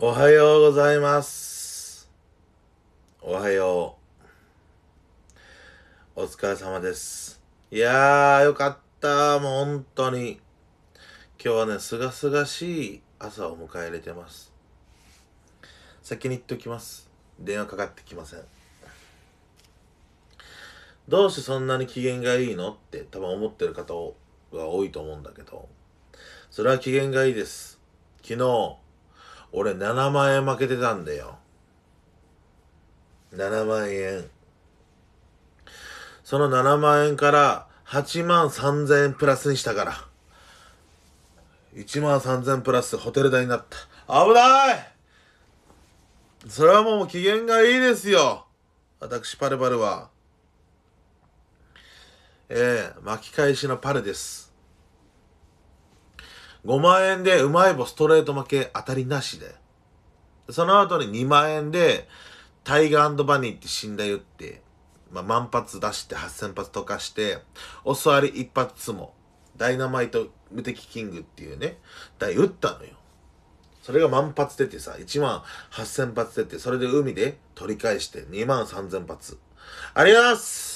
おはようございます。おはよう。お疲れ様です。いやー、よかった。もう本当に。今日はね、すがすがしい朝を迎え入れてます。先に言っときます。電話かかってきません。どうしてそんなに機嫌がいいのって多分思ってる方が多いと思うんだけど、それは機嫌がいいです。昨日、俺7万円負けてたんだよ。7万円。その7万円から8万3000円プラスにしたから。1万3000プラスホテル代になった。危ないそれはもう機嫌がいいですよ。私、パルパルは。ええー、巻き返しのパルです。5万円でうまい棒ストレート負け当たりなしで。その後に2万円で、タイガーバニーって死んだよって、まあ、万発出して8000発溶かして、お座り一発も、ダイナマイト無敵キングっていうね、台打ったのよ。それが万発出てさ、1万8000発出て、それで海で取り返して2万3000発。ありがとうございます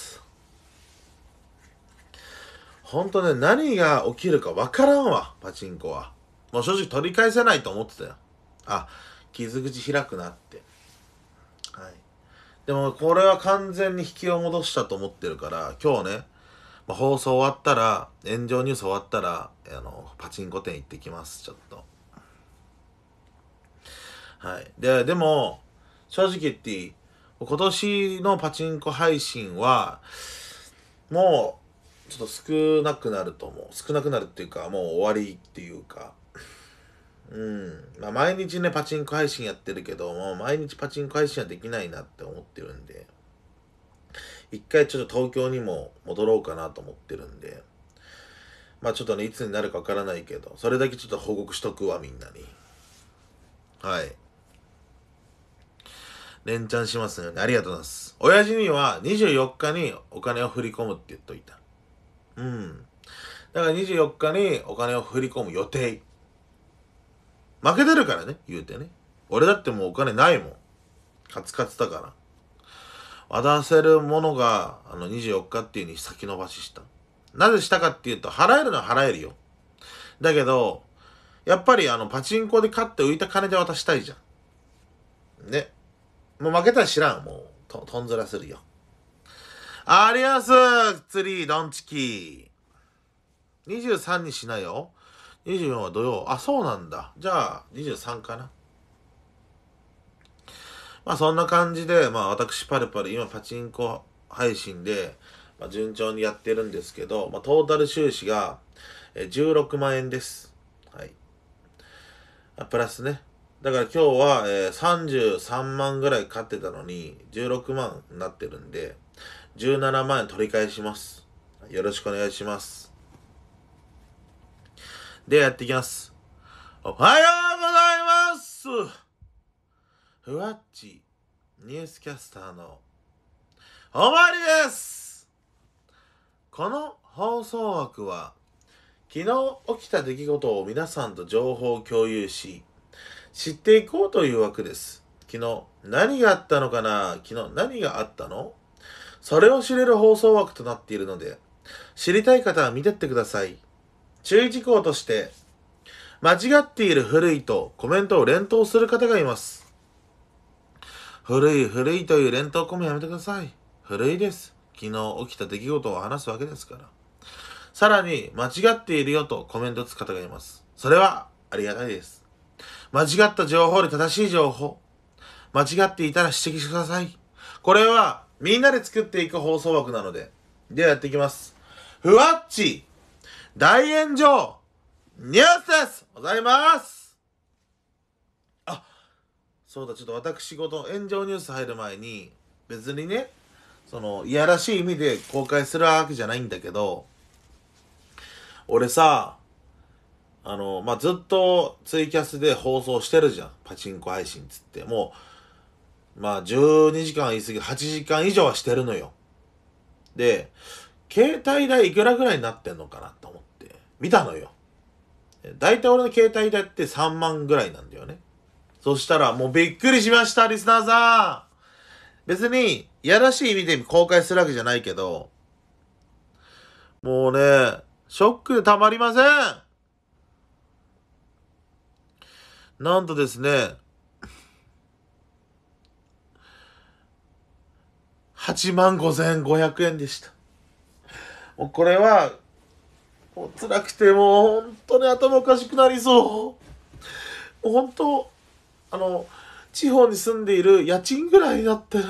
本当ね、何が起きるかわからんわ、パチンコは。もう正直取り返せないと思ってたよ。あ、傷口開くなって。はい。でも、これは完全に引きを戻したと思ってるから、今日ね、まあ、放送終わったら、炎上ニュース終わったら、あの、パチンコ店行ってきます、ちょっと。はい。で、でも、正直言っていい今年のパチンコ配信は、もう、ちょっと少なくなると思う少なくなるっていうかもう終わりっていうかうんまあ毎日ねパチンコ配信やってるけどもう毎日パチンコ配信はできないなって思ってるんで一回ちょっと東京にも戻ろうかなと思ってるんでまあちょっとねいつになるかわからないけどそれだけちょっと報告しとくわみんなにはい連チャンしますので、ね、ありがとうございます。親父には24日にお金を振り込むって言っといた。うん。だから24日にお金を振り込む予定。負けてるからね、言うてね。俺だってもうお金ないもん。カツカツだから。渡せるものが、あの、24日っていうに先延ばしした。なぜしたかっていうと、払えるのは払えるよ。だけど、やっぱりあの、パチンコで勝って浮いた金で渡したいじゃん。ね。もう負けたら知らん。もうと、とんずらするよ。アリアスリードンチキ23にしなよ。24は土曜。あ、そうなんだ。じゃあ、23かな。まあそんな感じで、まあ私パルパル、今パチンコ配信で、まあ、順調にやってるんですけど、まあトータル収支が16万円です。はい。プラスね。だから今日は、えー、33万ぐらい買ってたのに16万になってるんで、17万円取り返します。よろしくお願いします。で、やっていきます。おはようございますふわっちニュースキャスターのおまりですこの放送枠は昨日起きた出来事を皆さんと情報を共有し知っていこうという枠です。昨日何があったのかな昨日何があったのそれを知れる放送枠となっているので、知りたい方は見てってください。注意事項として、間違っている古いとコメントを連投する方がいます。古い古いという連投コメントやめてください。古いです。昨日起きた出来事を話すわけですから。さらに、間違っているよとコメント打つ方がいます。それは、ありがたいです。間違った情報で正しい情報。間違っていたら指摘してください。これは、みんなで作っていく放送枠なので。ではやっていきます。ふわっち大炎上ニュースですございますあ、そうだ、ちょっと私事、炎上ニュース入る前に、別にね、その、いやらしい意味で公開するわけじゃないんだけど、俺さ、あの、まあ、ずっとツイキャスで放送してるじゃん。パチンコ配信つって。もう、まあ、12時間言い過ぎ、8時間以上はしてるのよ。で、携帯代いくらぐらいになってんのかなと思って、見たのよ。大体俺の携帯代って3万ぐらいなんだよね。そしたら、もうびっくりしました、リスナーさん別に、いやらしい意味で公開するわけじゃないけど、もうね、ショックたまりませんなんとですね、8万5500円でした。もうこれは、もう辛くてもう本当に頭おかしくなりそう。もう本当、あの、地方に住んでいる家賃ぐらいになってる。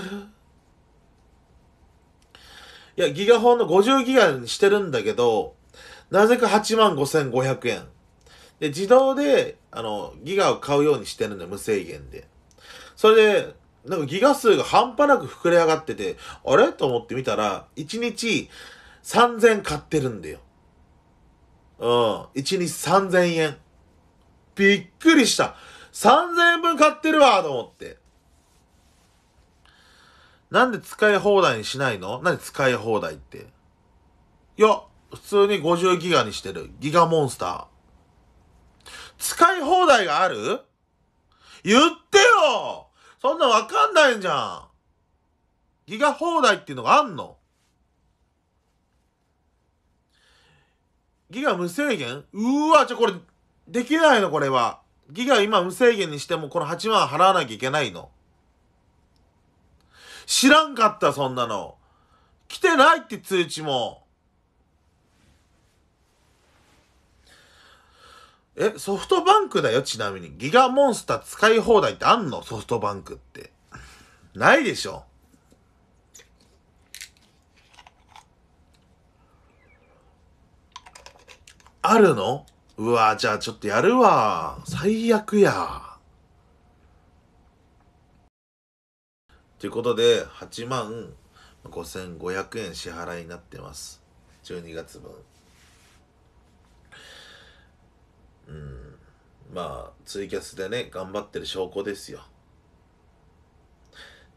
いや、ギガ本の50ギガにしてるんだけど、なぜか8万5500円。で、自動で、あの、ギガを買うようにしてるんだよ、無制限で。それで、なんかギガ数が半端なく膨れ上がってて、あれと思ってみたら、1日3000買ってるんだよ。うん。1日3000円。びっくりした。3000円分買ってるわと思って。なんで使い放題にしないのなんで使い放題って。いや、普通に50ギガにしてる。ギガモンスター。使い放題がある言ってよそんなわかんないじゃん。ギガ放題っていうのがあんのギガ無制限うわ、ちょ、これ、できないのこれは。ギガ今無制限にしてもこの8万払わなきゃいけないの。知らんかった、そんなの。来てないって通知も。え、ソフトバンクだよ、ちなみに。ギガモンスター使い放題ってあんのソフトバンクって。ないでしょ。あるのうわじゃあちょっとやるわ。最悪や。ということで、8万5500円支払いになってます。12月分。うんまあツイキャスでね頑張ってる証拠ですよ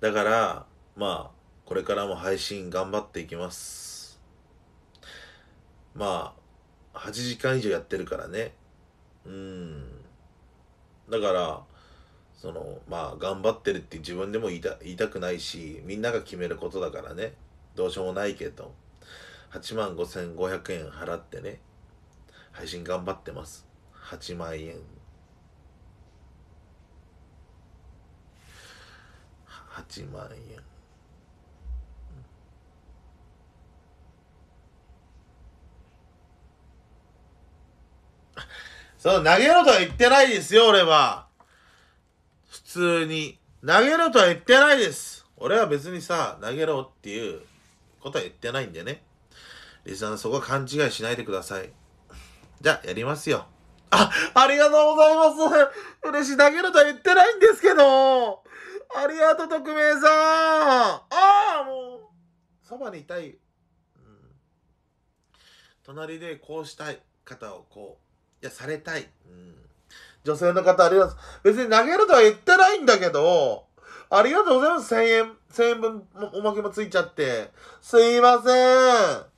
だからまあこれからも配信頑張っていきますまあ8時間以上やってるからねうんだからそのまあ頑張ってるって自分でも言いた言いたくないしみんなが決めることだからねどうしようもないけど8万5500円払ってね配信頑張ってます8万円8万円そう、投げろとは言ってないですよ、俺は。普通に。投げろとは言ってないです。俺は別にさ、投げろっていうことは言ってないんでね。リスナーそこは勘違いしないでください。じゃあ、やりますよ。あ、ありがとうございます。嬉し投げるとは言ってないんですけど。ありがとう、特命さん。ああ、もう、そばにいたい、うん。隣でこうしたい方をこう、いや、されたい。うん、女性の方、ありがとう。別に投げるとは言ってないんだけど、ありがとうございます。1000円、1000円分おまけもついちゃって。すいません。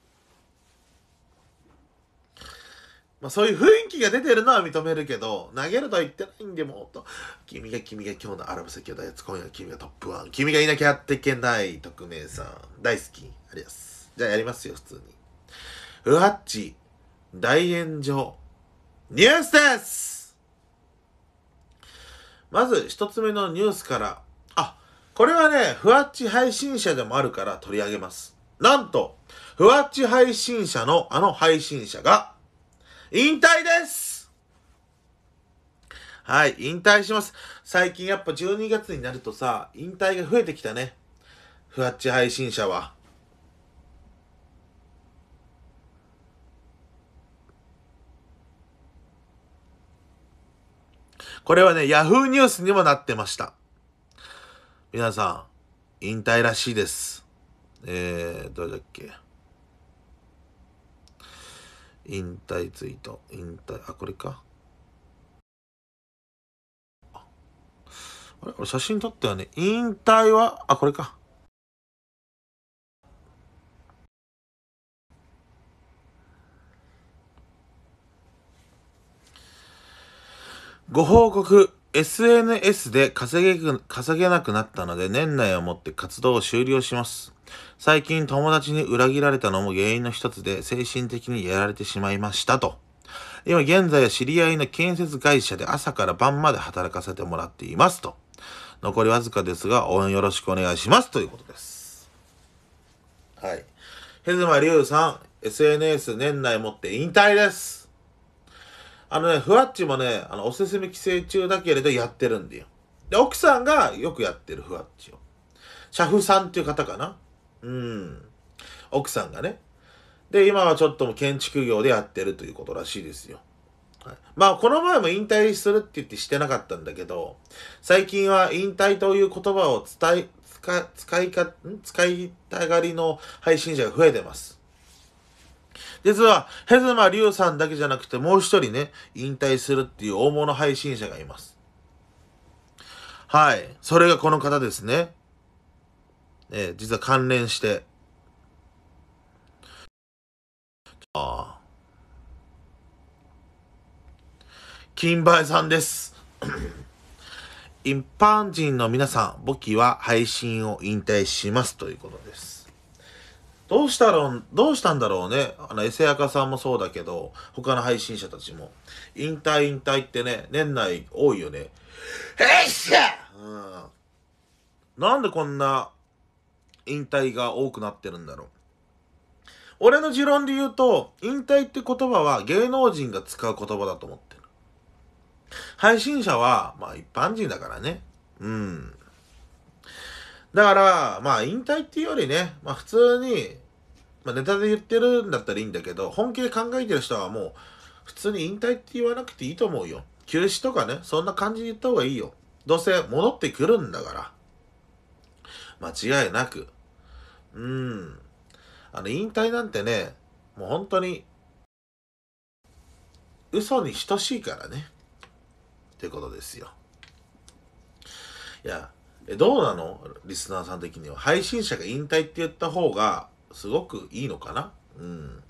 まあ、そういう雰囲気が出てるのは認めるけど、投げるとは言ってないんでもっと、君が君が今日のアラブ赤道やつ、今夜君がトップワン、君がいなきゃやっていけない、特命さん。大好き。あります。じゃあやりますよ、普通に。ふわっち、大炎上、ニュースですまず一つ目のニュースから、あ、これはね、ふわっち配信者でもあるから取り上げます。なんと、ふわっち配信者のあの配信者が、引退ですはい、引退します。最近やっぱ12月になるとさ、引退が増えてきたね。ふわっち配信者は。これはね、ヤフーニュースにもなってました。皆さん、引退らしいです。えー、どれだっけ。引退ツイート、引退、あ、これか。あれ俺写真撮ったよね。引退は、あ、これか。ご報告 SNS で稼げ稼げなくなったので年内をもって活動を終了します最近友達に裏切られたのも原因の一つで精神的にやられてしまいましたと。今現在は知り合いの建設会社で朝から晩まで働かせてもらっていますと。残りわずかですが応援よろしくお願いしますということです。はい。ヘズマリュウさん、SNS 年内もって引退です。あのね、ふわっちもね、あの、おすすめ寄生中だけれどやってるんだよ。で、奥さんがよくやってるふわっちを。シャフさんっていう方かな。うん。奥さんがね。で、今はちょっと建築業でやってるということらしいですよ。はい、まあ、この前も引退するって言ってしてなかったんだけど、最近は引退という言葉を伝え、使いか、使いたがりの配信者が増えてます。実は、ヘズマリュウさんだけじゃなくて、もう一人ね、引退するっていう大物配信者がいます。はい。それがこの方ですね。えー、実は関連して、ああ。金梅さんです。一般人の皆さん、簿記は配信を引退しますということです。どうしたろう、どうしたんだろうね。あの、エセアカさんもそうだけど、他の配信者たちも。引退引退ってね、年内多いよね。えっしゃうん。なんでこんな引退が多くなってるんだろう。俺の持論で言うと、引退って言葉は芸能人が使う言葉だと思ってる。配信者は、まあ一般人だからね。うん。だから、まあ引退っていうよりね、まあ普通に、まあネタで言ってるんだったらいいんだけど、本気で考えてる人はもう、普通に引退って言わなくていいと思うよ。休止とかね、そんな感じに言った方がいいよ。どうせ戻ってくるんだから。間違いなく。うんあの引退なんてねもう本当に嘘に等しいからねってことですよいやえどうなのリスナーさん的には配信者が引退って言った方がすごくいいのかなうん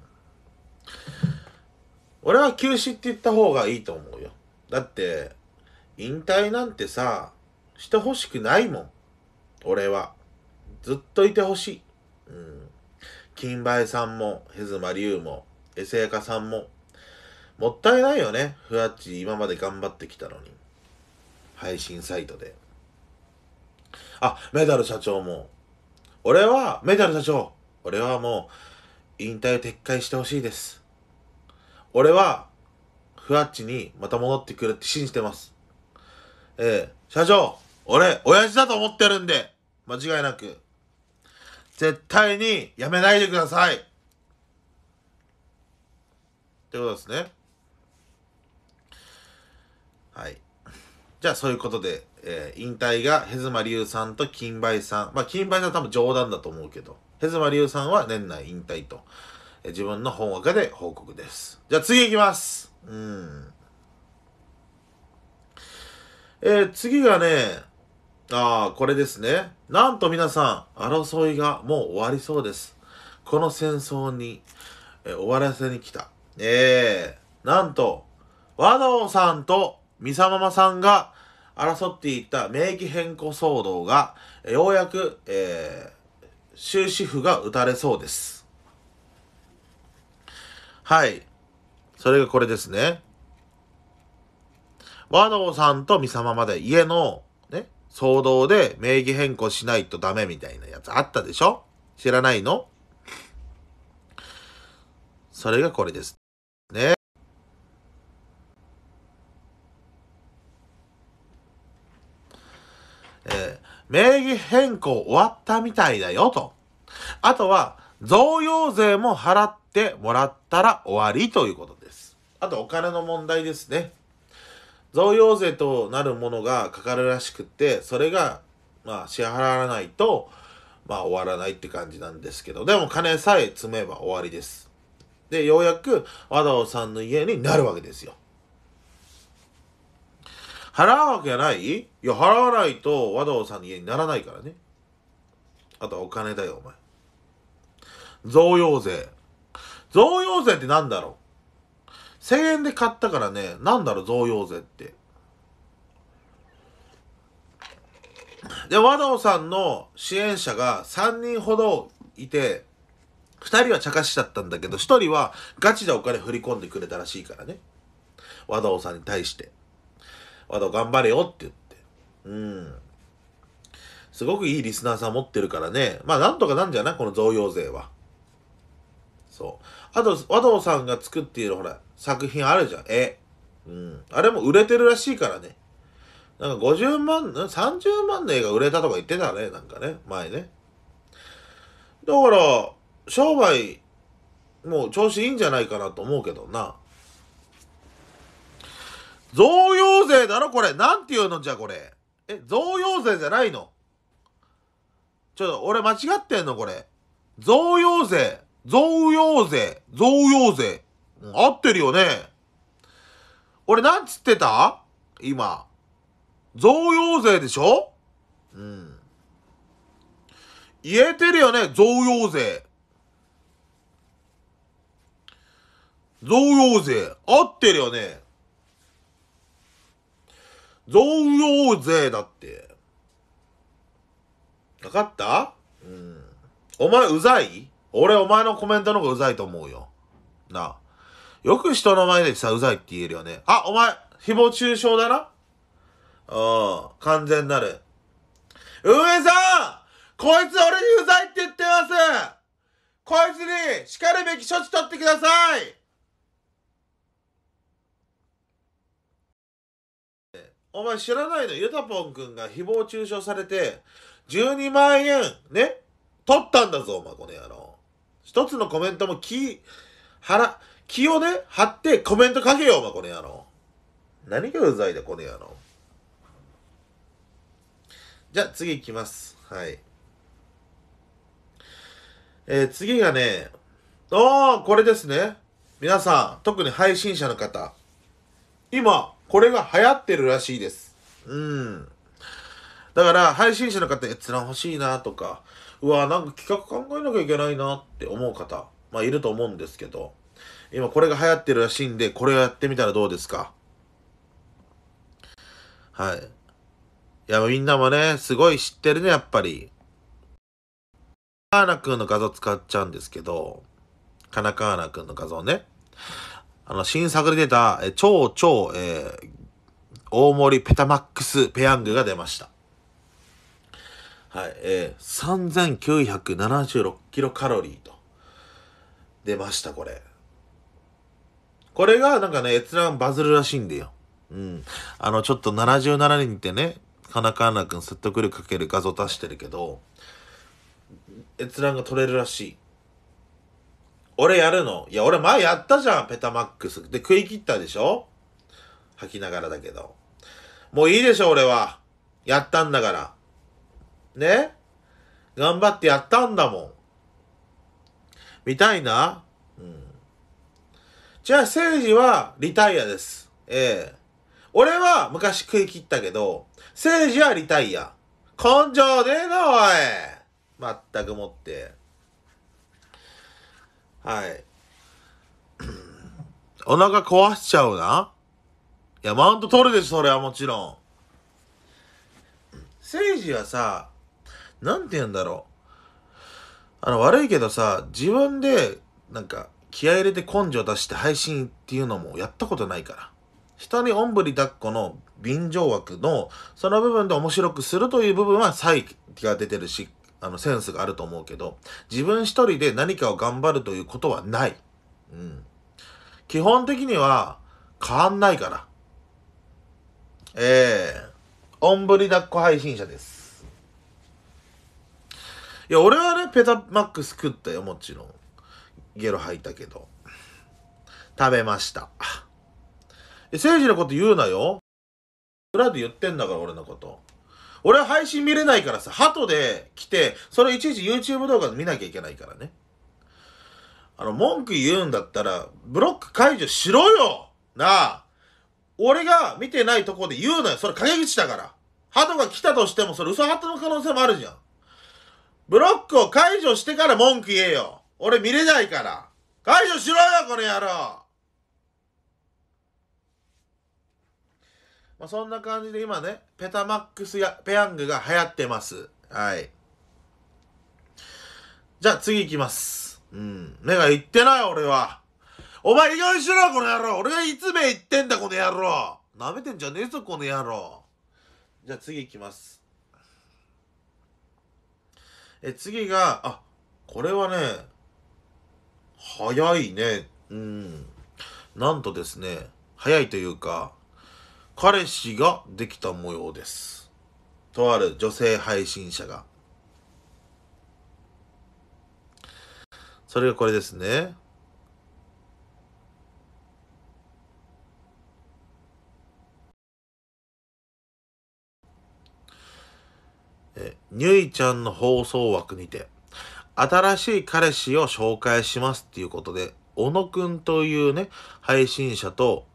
俺は休止って言った方がいいと思うよだって引退なんてさしてほしくないもん俺はずっといてほしいうん。金梅さんも、ヘズマリュウも、エセイカさんも、もったいないよね。ふわっち今まで頑張ってきたのに。配信サイトで。あ、メダル社長も。俺は、メダル社長。俺はもう、引退を撤回してほしいです。俺は、ふわっちにまた戻ってくるって信じてます。ええ社長、俺、親父だと思ってるんで、間違いなく。絶対にやめないでくださいってことですね。はい。じゃあそういうことで、えー、引退がヘズマリュウさんと金梅さん。まあ金梅さん多分冗談だと思うけど、ヘズマリュウさんは年内引退と、えー、自分の本枠で報告です。じゃあ次行きます。うん。えー、次がね、ああ、これですね。なんと皆さん、争いがもう終わりそうです。この戦争に、え終わらせに来た。ええー、なんと、和道さんとミサママさんが争っていた名義変更騒動が、ようやく、えー、終止符が打たれそうです。はい。それがこれですね。和道さんとミサママで家の騒動で名義変更しないとダメみたいなやつあったでしょ知らないのそれがこれです。ね。えー、名義変更終わったみたいだよと。あとは、贈与税も払ってもらったら終わりということです。あとお金の問題ですね。贈与税となるものがかかるらしくってそれがまあ支払わないとまあ終わらないって感じなんですけどでも金さえ積めば終わりですでようやく和田さんの家になるわけですよ払うわけないいや払わないと和道さんの家にならないからねあとはお金だよお前贈与税贈与税って何だろう1000円で買ったからね、なんだろう、贈与税って。で、和道さんの支援者が3人ほどいて、2人は茶化しちゃったんだけど、1人はガチでお金振り込んでくれたらしいからね。和道さんに対して。和道頑張れよって言って。うん。すごくいいリスナーさん持ってるからね。まあ、なんとかなんじゃないこの贈与税は。そう。あと、和道さんが作っているほら、作品あるじゃん、絵。うん。あれも売れてるらしいからね。なんか50万、30万の絵が売れたとか言ってたね、なんかね、前ね。だから、商売、もう調子いいんじゃないかなと思うけどな。贈与税だろこれ。なんていうのじゃこれ。え、贈与税じゃないのちょっと、俺間違ってんのこれ。贈与税。贈与税、贈与税。合ってるよね。俺なんつってた今。贈与税でしょうん。言えてるよね、贈与税。贈与税、合ってるよね。贈与税だって。分かったうん。お前うざい俺お前のコメントの方がうざいと思うよ。なあ。よく人の前でさ、うざいって言えるよね。あ、お前、誹謗中傷だなうん、完全なる。運営さんこいつ俺にうざいって言ってますこいつに叱るべき処置取ってくださいお前知らないのユタポン君が誹謗中傷されて、12万円、ね取ったんだぞ、お前この野郎。一つのコメントも気、腹、気をね、張ってコメントかけよ、お前、この野郎。何がうざいだ、この野郎。じゃあ、次いきます。はい。えー、次がね、ああ、これですね。皆さん、特に配信者の方。今、これが流行ってるらしいです。うん。だから、配信者の方、閲覧欲しいなとか、うわ、なんか企画考えなきゃいけないなって思う方、まあいると思うんですけど、今これが流行ってるらしいんで、これをやってみたらどうですかはい。いや、みんなもね、すごい知ってるね、やっぱり。カーナくんの画像使っちゃうんですけど、カナカーナくんの画像ね。あの、新作で出た、え超超、えー、大盛りペタマックスペヤングが出ました。はいえー、3976キロカロリーと出ましたこれこれがなんかね閲覧バズるらしいんだようんあのちょっと77人ってねカナカナ君説得力かける画像出してるけど閲覧が取れるらしい俺やるのいや俺前やったじゃんペタマックスで食い切ったでしょ吐きながらだけどもういいでしょ俺はやったんだからね頑張ってやったんだもん。みたいな。うん。じゃあ、政治はリタイアです。ええ俺は昔食い切ったけど、政治はリタイア。根性でえな、おいまったくもって。はい。お腹壊しちゃうな。いや、マウント取るでしょ、それはもちろん。政治はさ、なんて言うんだろう。あの、悪いけどさ、自分で、なんか、気合入れて根性出して配信っていうのもやったことないから。人におんぶり抱っこの便乗枠の、その部分で面白くするという部分は才が出てるし、あの、センスがあると思うけど、自分一人で何かを頑張るということはない。うん。基本的には、変わんないから。ええー、おんぶり抱っこ配信者です。いや、俺はね、ペタマックス食ったよ、もちろん。ゲロ吐いたけど。食べました。え、政治のこと言うなよ。裏で言ってんだから、俺のこと。俺は配信見れないからさ、鳩で来て、それいちいち YouTube 動画で見なきゃいけないからね。あの、文句言うんだったら、ブロック解除しろよなあ俺が見てないとこで言うなよそれ陰口だから鳩が来たとしても、それ嘘鳩の可能性もあるじゃん。ブロックを解除してから文句言えよ。俺見れないから。解除しろよ、この野郎まあ、そんな感じで今ね、ペタマックスやペヤングが流行ってます。はい。じゃあ次行きます。うん。目がいってない、俺は。お前意外しろ、この野郎俺がいつ目行ってんだ、この野郎舐めてんじゃねえぞ、この野郎じゃあ次行きます。え次が、あ、これはね、早いね。うん。なんとですね、早いというか、彼氏ができた模様です。とある女性配信者が。それがこれですね。にゅいちゃんの放送枠にて、新しい彼氏を紹介しますっていうことで、小野くんというね、配信者と、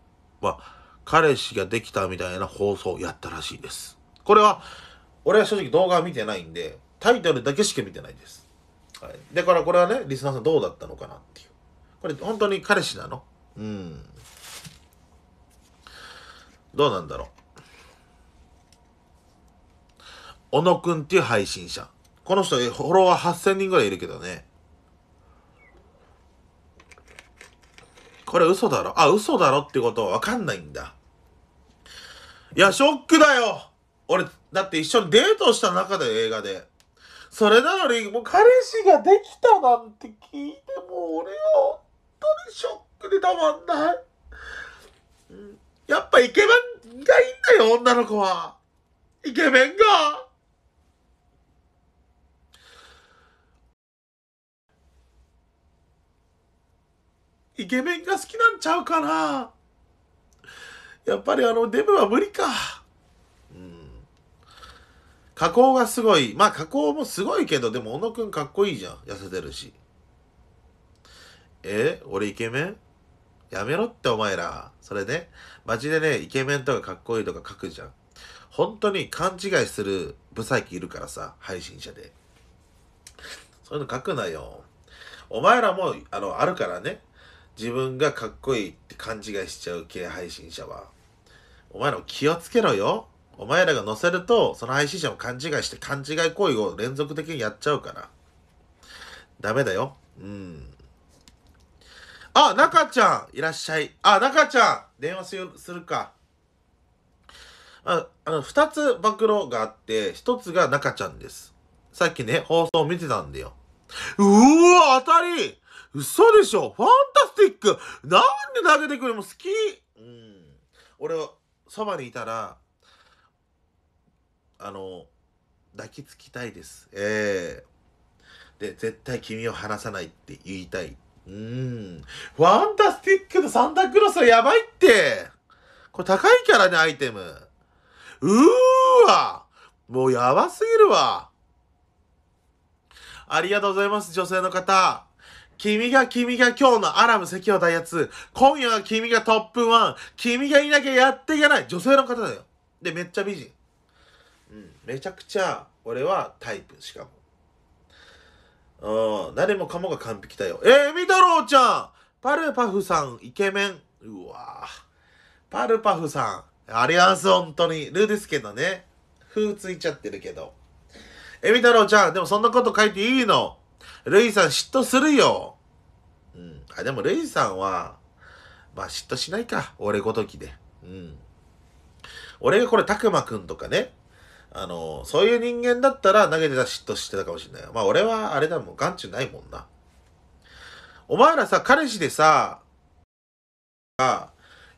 まあ、彼氏ができたみたいな放送をやったらしいです。これは、俺は正直動画は見てないんで、タイトルだけしか見てないです。はい。だからこれはね、リスナーさんどうだったのかなっていう。これ本当に彼氏なのうん。どうなんだろう。小野くんっていう配信者。この人、フォロワー8000人ぐらいいるけどね。これ嘘だろあ、嘘だろってことはわかんないんだ。いや、ショックだよ俺、だって一緒にデートした中で映画で。それなのに、もう彼氏ができたなんて聞いても俺は本当にショックでたまんない。やっぱイケメンがいいんだよ、女の子は。イケメンが。イケメンが好きなんちゃうかなやっぱりあのデブは無理か。うん。加工がすごい。まあ加工もすごいけど、でも小野くんかっこいいじゃん。痩せてるし。え俺イケメンやめろってお前ら。それね、街でね、イケメンとかかっこいいとか書くじゃん。本当に勘違いするブサイキいるからさ、配信者で。そういうの書くなよ。お前らも、あの、あるからね。自分がかっこいいって勘違いしちゃう系配信者は、お前らも気をつけろよ。お前らが載せると、その配信者も勘違いして勘違い行為を連続的にやっちゃうから。ダメだよ。うん。あ、中ちゃんいらっしゃい。あ、中ちゃん電話するか。ああの、二つ暴露があって、一つが中ちゃんです。さっきね、放送見てたんだよ。うわ当たり嘘でしょファンタスティックなんで投げてくれも好きうん。俺、そばにいたら、あの、抱きつきたいです。ええー、で、絶対君を離さないって言いたい。うん。ファンタスティックのサンタクロスはやばいってこれ高いからね、アイテム。うーわもうやばすぎるわありがとうございます、女性の方。君が君が今日のアラム席を大圧。今夜は君がトップ1。君がいなきゃやっていけない。女性の方だよ。で、めっちゃ美人。うん。めちゃくちゃ、俺はタイプ、しかも。うん。誰もかもが完璧だよ。えー、み太郎ちゃんパルパフさん、イケメン。うわぁ。パルパフさん。ありがとう、本当に。ルーですけどね。風ついちゃってるけど。えみ太郎ちゃん、でもそんなこと書いていいのルイさん嫉妬するよ。あ、でも、レイさんは、まあ、嫉妬しないか。俺ごときで。うん。俺がこれ、たくまくんとかね、あの、そういう人間だったら投げてた嫉妬してたかもしれない。まあ、俺はあれだもん、眼中ないもんな。お前らさ、彼氏でさ、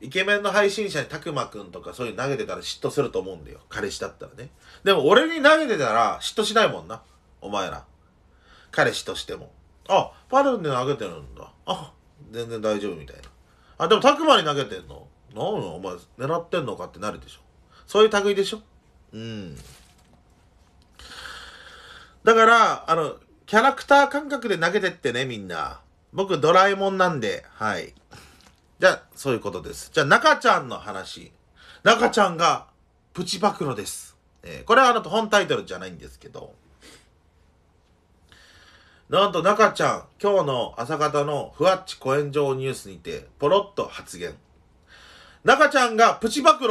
イケメンの配信者にたくまくんとかそういう投げてたら嫉妬すると思うんだよ。彼氏だったらね。でも俺に投げてたら嫉妬しないもんな。お前ら。彼氏としても。あ、パルンで投げてるんだ。あ、全然大丈夫みたいな。あ、でも、たくまに投げてんのなんお前、狙ってんのかってなるでしょ。そういう類でしょうん。だから、あの、キャラクター感覚で投げてってね、みんな。僕、ドラえもんなんで、はい。じゃあ、そういうことです。じゃあ、中ちゃんの話。中ちゃんが、プチ暴露です。えー、これはあの、本タイトルじゃないんですけど。なんと中ちゃん、今日の朝方のふわっち公演場ニュースにて、ポロッと発言。中ちゃんがプチ暴露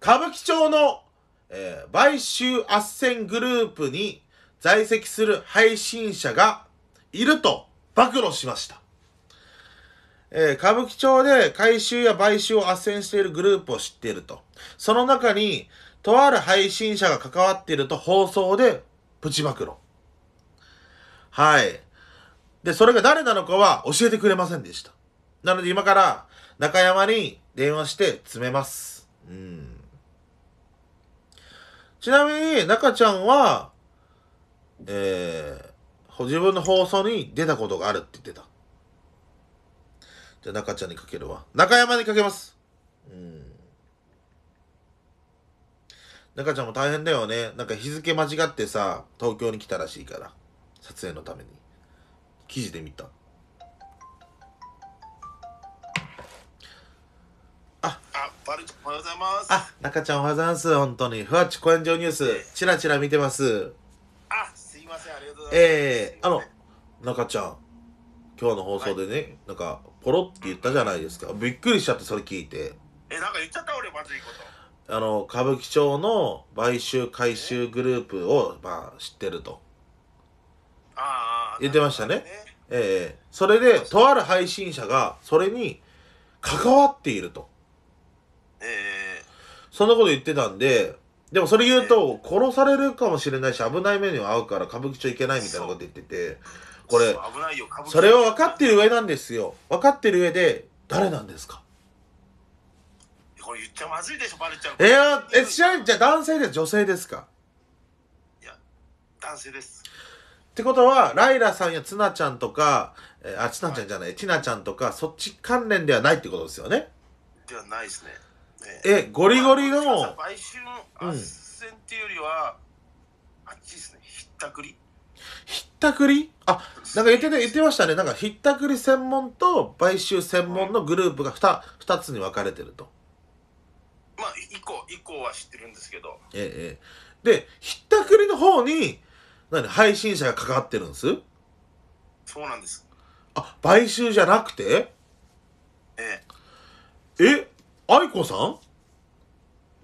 歌舞伎町の、えー、買収斡旋グループに在籍する配信者がいると暴露しました。えー、歌舞伎町で回収や買収を斡旋しているグループを知っていると。その中に、とある配信者が関わっていると放送でプチ暴露。はい。で、それが誰なのかは教えてくれませんでした。なので今から中山に電話して詰めます。うん。ちなみに中ちゃんは、えー、自分の放送に出たことがあるって言ってた。じゃあ中ちゃんにかけるわ。中山にかけます。うん。中ちゃんも大変だよね。なんか日付間違ってさ、東京に来たらしいから。撮影のために記事で見たああバルちおはようございますあ中ちゃんおはようございます本当にふわっち公演上ニュースチラチラ見てますあすいませんありがとうございますええー、あの中ちゃん今日の放送でね、はい、なんかポロって言ったじゃないですかびっくりしちゃってそれ聞いてえなんか言っちゃった俺まずいことあの歌舞伎町の買収回収グループを、まあ、知ってると言ってましたね。ええー、それで、とある配信者が、それに関わっていると。ええー、そんなこと言ってたんで、でもそれ言うと、殺されるかもしれないし、危ない目に遭うから歌舞伎町行けないみたいなこと言ってて、これ、それは分かってる上なんですよ。分かってる上で、誰なんですかこれ言っちゃまずいでしょ、バレちゃう。えー、え、じゃあ男性です、女性ですかいや、男性です。ってことは、ライラさんやツナちゃんとか、えー、あ、ツナちゃんじゃない、はい、ティナちゃんとか、そっち関連ではないってことですよね。ではないですね。ええ、ゴリゴリの。あ、買収の斡旋っていうよりは、うん、あっちですね、ひったくり。ひったくりあ、なんか言ってて、言ってましたね。なんかひったくり専門と買収専門のグループが 2, 2つに分かれてると。まあ、以降、以降は知ってるんですけど。ええ。で、ひったくりの方に、何配信者がかかってるんですそうなんです。あ、買収じゃなくてええ愛子さん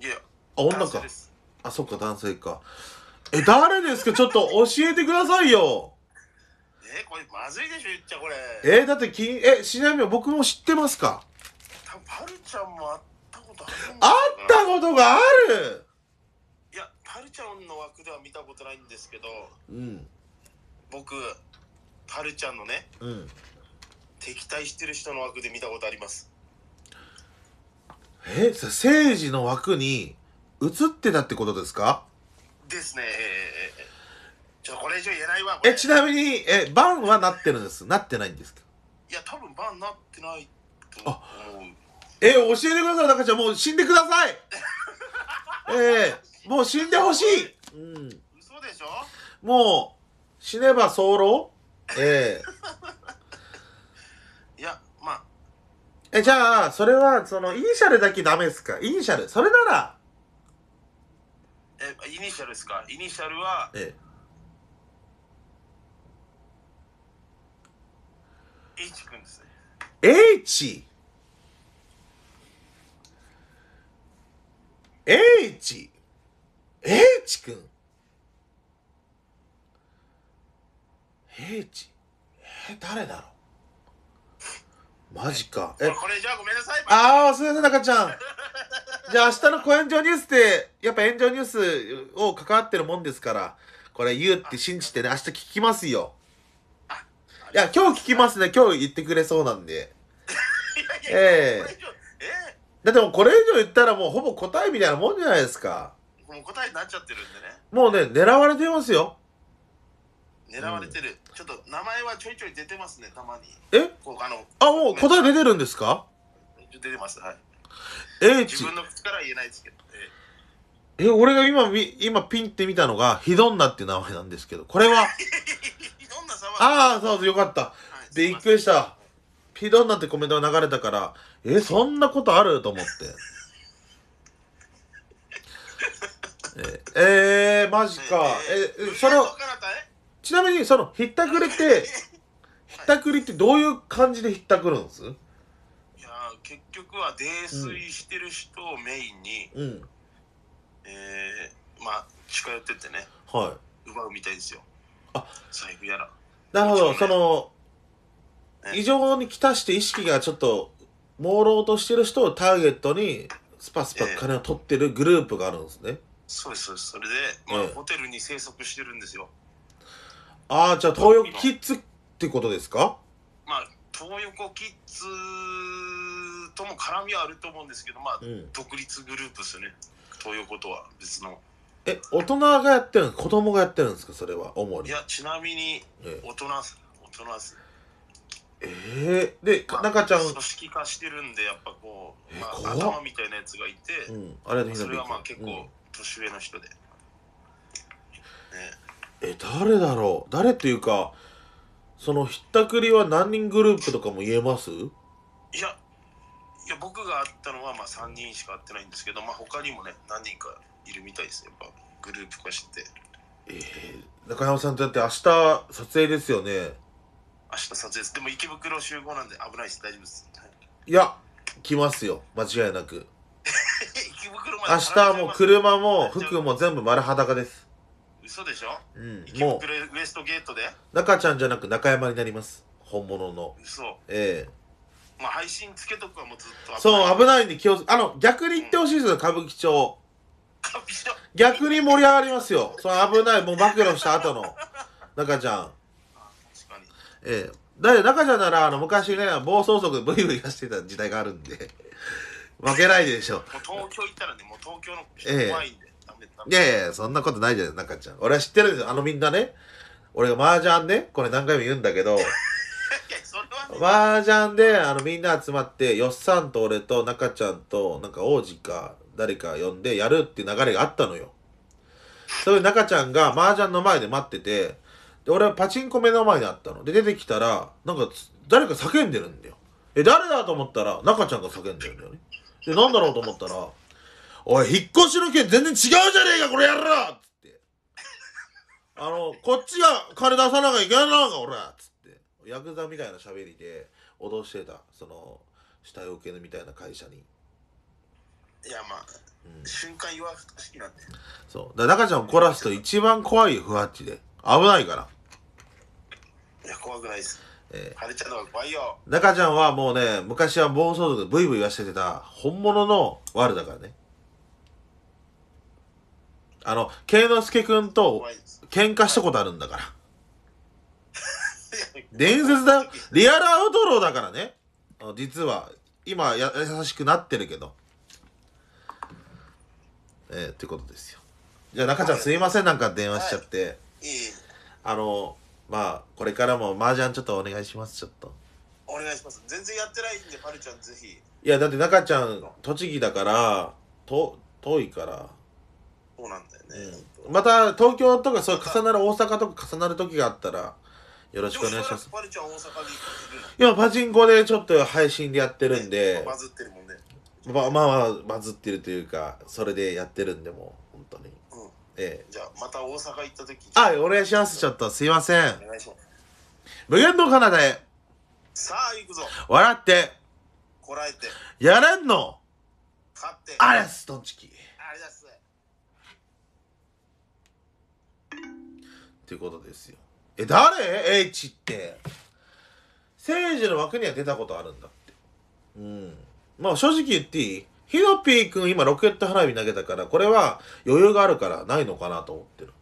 いや、あ、女かあ、そっか、男性か。え、誰ですか ちょっと教えてくださいよ。えこれまずいでしょ、言っちゃこれ。えだってき、え、ちなみに僕も知ってますかたぶんパルちゃんも会ったことある会ったことがあるちゃんの枠では見たことないんですけど、うん、僕はるちゃんのね、うん、敵対してる人の枠で見たことありますえ政治の枠に映ってたってことですかですねえー、ちょこれ以上言えないわえちなみにえバンはなってるんですなってないんですかいや多分バンなってないと思うえ教えてください中ちゃんもう死んでください ええーもう死んでほしい、うん、嘘でしょもう死ねば漏ええー、いやまあえじゃあそれはそのイニシャルだけダメですかイニシャルそれならえイニシャルですかイニシャルはええ H イですね。エイチ英知くん英知え誰だろうマジか。え、これじゃあごめんなさい。ああ、すいません、中ちゃん。じゃあ明日の公炎上ニュースで、やっぱ炎上ニュースを関わってるもんですから、これ言うって信じてね、明日聞きますよ。いや、今日聞きますね。今日言ってくれそうなんで。いやいやええー。だってもうこれ以上言ったらもうほぼ答えみたいなもんじゃないですか。もう答えになっちゃってるんでね。もうね、狙われてますよ。狙われてる、ちょっと名前はちょいちょい出てますね、たまに。えこうあのあ、もう答え出てるんですか出てます、はい。H 自分の口からは言えないですけど。え、え俺が今今ピンって見たのが、ヒドンナっていう名前なんですけど、これは、いろんな様ああうそう、よかった。はいびっくりした。ヒドンナってコメントが流れたから、え、そんなことあると思って。えー、マジか。えー、それを、ちなみに、その、ひったくりって、ひったくりってどういう感じでひったくるんですいや結局は泥酔してる人をメインに、うん、えー、まあ、近寄ってってね、はい、奪うみたいですよ。あ財布やら。なるほど、ね、その、異常に来たして意識がちょっと、朦朧としてる人をターゲットに、スパスパ金を取ってるグループがあるんですね。えーそうですそうですそれで、まあええホテルに生息してるんですよああじゃあ東横キッズってことですかまあ東横キッズとも絡みはあると思うんですけどまあうん独立グループですよね東横とは別のえ大人がやってるの子供がやってるんですかそれは主いにやちなみに大人大人っすえー、で中ちゃん、組織化してるんでやっぱこう、まあえ怖頭みたいなやつがいて、うん、あれそれはまあ結構年上の人でねえ誰だろう誰っていうかそのひったくりは何人グループとかも言えますいやいや僕が会ったのはまあ3人しか会ってないんですけど、まあ、他にもね何人かいるみたいですやっぱグループ化してえー、中山さんとやって明日撮影ですよね明日撮影ですでも池袋集合なんで危ないです大丈夫です、はい、いや来ますよ間違いなく 明日はもう車も服も全部丸裸です。嘘でしょうん。もうウエストゲートで中ちゃんじゃなく中山になります。本物の。嘘ええまあ配信つけとくはもうずっとそう、危ないんで気をつ、あの、逆に言ってほしいですよ、歌舞伎町。逆に盛り上がりますよ。その危ない、もう暴露した後の。中ちゃん。ええだって中ちゃんなら、あの、昔ね、暴走族ブイブイがしてた時代があるんで。負けないでしょ。もう東京行ったらね、もう東京の人怖いんで、ダメダメ。いやいや、そんなことないじゃない、中ちゃん。俺は知ってるんですよ、あのみんなね。俺が麻雀ね、これ何回も言うんだけど、麻雀で、あの、みんな集まって、よっさんと俺と中ちゃんと、なんか王子か誰か呼んでやるっていう流れがあったのよ。それで中ちゃんが麻雀の前で待ってて、で、俺はパチンコ目の前にあったの。で、出てきたら、なんか、誰か叫んでるんだよ。え、誰だと思ったら、中ちゃんが叫んでるんだよね。で、なんだろうと思ったら、おい、引っ越しの件全然違うじゃねえか、これやろつって。あの、こっちが金出さなきゃいけないのか、俺つって。ヤクザみたいな喋りで脅してた、その、下請けみたいな会社に。いや、まあ、うん、瞬間弱くて好きなんで。そう。だから、中ちゃん怒らすと一番怖いフワッチで。危ないから。いや、怖くないです。えー、中ちゃんはもうね、昔は暴走族でブイブイ言わせてた、本物のワルだからね。あの、慶之助君と喧嘩したことあるんだから。伝説だ、リアルアウトローだからね。実は、今や、優しくなってるけど。えー、ってことですよ。じゃあ中ちゃんすいません、なんか電話しちゃって。はい、いいあの、まあこれからも麻雀ちょっとお願いしますちょっとお願いします全然やってないんでパルちゃんぜひいやだって中ちゃん栃木だからと遠いからそうなんだよね、うん、また東京とかそう重なる大阪とか重なる時があったらよろしくお願いしますパルちゃん大阪にいパチンコでちょっと配信でやってるんで、ね、バズってるもんねまあまあバズってるというかそれでやってるんでもうええ、じゃあまた大阪行った時はいお願いしますちょっとすいませんお願いします無限の彼方へさあ行くぞ笑ってこらえてやらんの勝ってあれすとんちきあれだすっていうことですよえ誰 H って政治の枠には出たことあるんだってうんまあ正直言っていいヒノピー君今ロケット花火投げたから、これは余裕があるからないのかなと思ってる。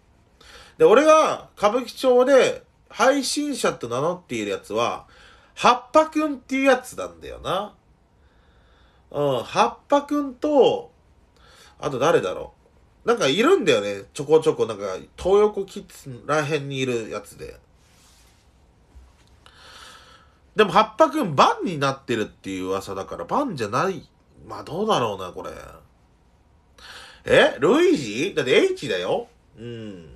で、俺が歌舞伎町で配信者と名乗っているやつは、葉っぱくんっていうやつなんだよな。うん、葉っぱくんと、あと誰だろう。なんかいるんだよね。ちょこちょこ、なんか、東横キッズらへんにいるやつで。でも、葉っぱくん、バンになってるっていう噂だから、バンじゃないまあどうだろうな、これ。えルイージだって H だよ。うん。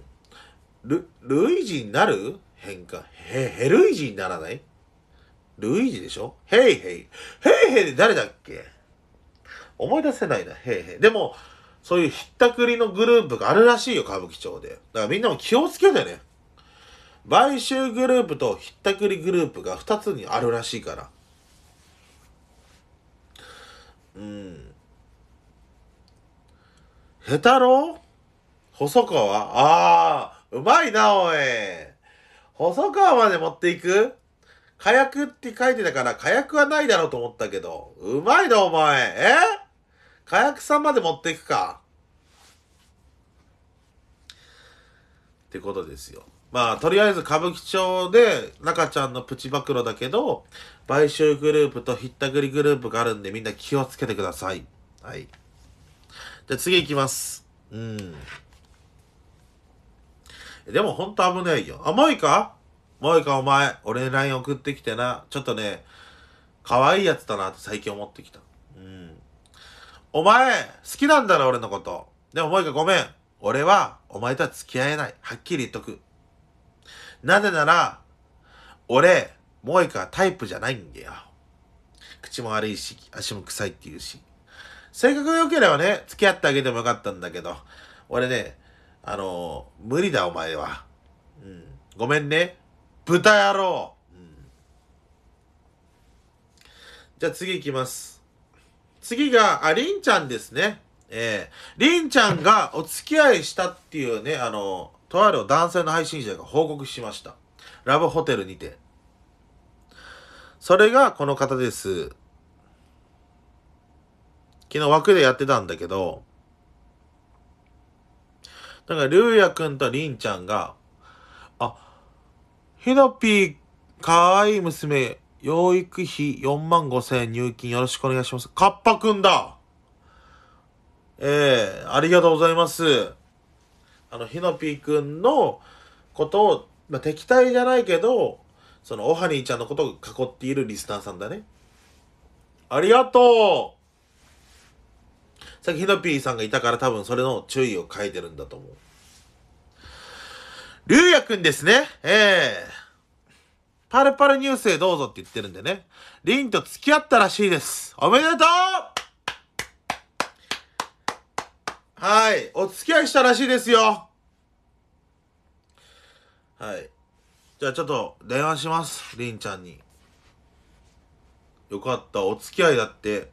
ル、ルイージになる変化。へ、ヘルイージにならないルイージでしょヘイヘイ。ヘイヘイで誰だっけ思い出せないな、ヘイヘイ。でも、そういうひったくりのグループがあるらしいよ、歌舞伎町で。だからみんなも気をつけてね。買収グループとひったくりグループが2つにあるらしいから。うんヘタロ細川ああうまいなおい細川まで持っていく火薬って書いてたから火薬はないだろうと思ったけどうまいなお前え火薬さんまで持っていくかってことですよまあ、とりあえず歌舞伎町で、中ちゃんのプチ暴露だけど、買収グループとひったくりグループがあるんで、みんな気をつけてください。はい。じゃ次行きます。うん。でもほんと危ないよ。あ、もういいかもういいかお前、俺に LINE 送ってきてな。ちょっとね、可愛いやつだなって最近思ってきた。うん。お前、好きなんだろ俺のこと。でももういいかごめん。俺は、お前とは付き合えない。はっきり言っとく。なぜなら、俺、萌えかタイプじゃないんだよ。口も悪いし、足も臭いって言うし。性格が良ければね、付き合ってあげてもよかったんだけど、俺ね、あのー、無理だお前は。うん。ごめんね。豚野郎、うん、じゃあ次行きます。次が、あ、りんちゃんですね。えー、りんちゃんがお付き合いしたっていうね、あのとある男性の配信者が報告しました。ラブホテルにて。それがこの方です。昨日枠でやってたんだけど、だか、りゅうやくんとりんちゃんが、あ、ひのぴー、かわいい娘、養育費4万5千円入金よろしくお願いします。かっぱくんだええー、ありがとうございます。あの、ヒノピーくんのことを、まあ、敵対じゃないけど、その、オハニーちゃんのことを囲っているリスナーさんだね。ありがとうさっきヒノピーさんがいたから多分それの注意を書いてるんだと思う。竜也くんですね。ええー、パルパルニュースへどうぞって言ってるんでね。りんと付き合ったらしいです。おめでとうはい。お付き合いしたらしいですよ。はい。じゃあちょっと電話します。りんちゃんに。よかった。お付き合いだって。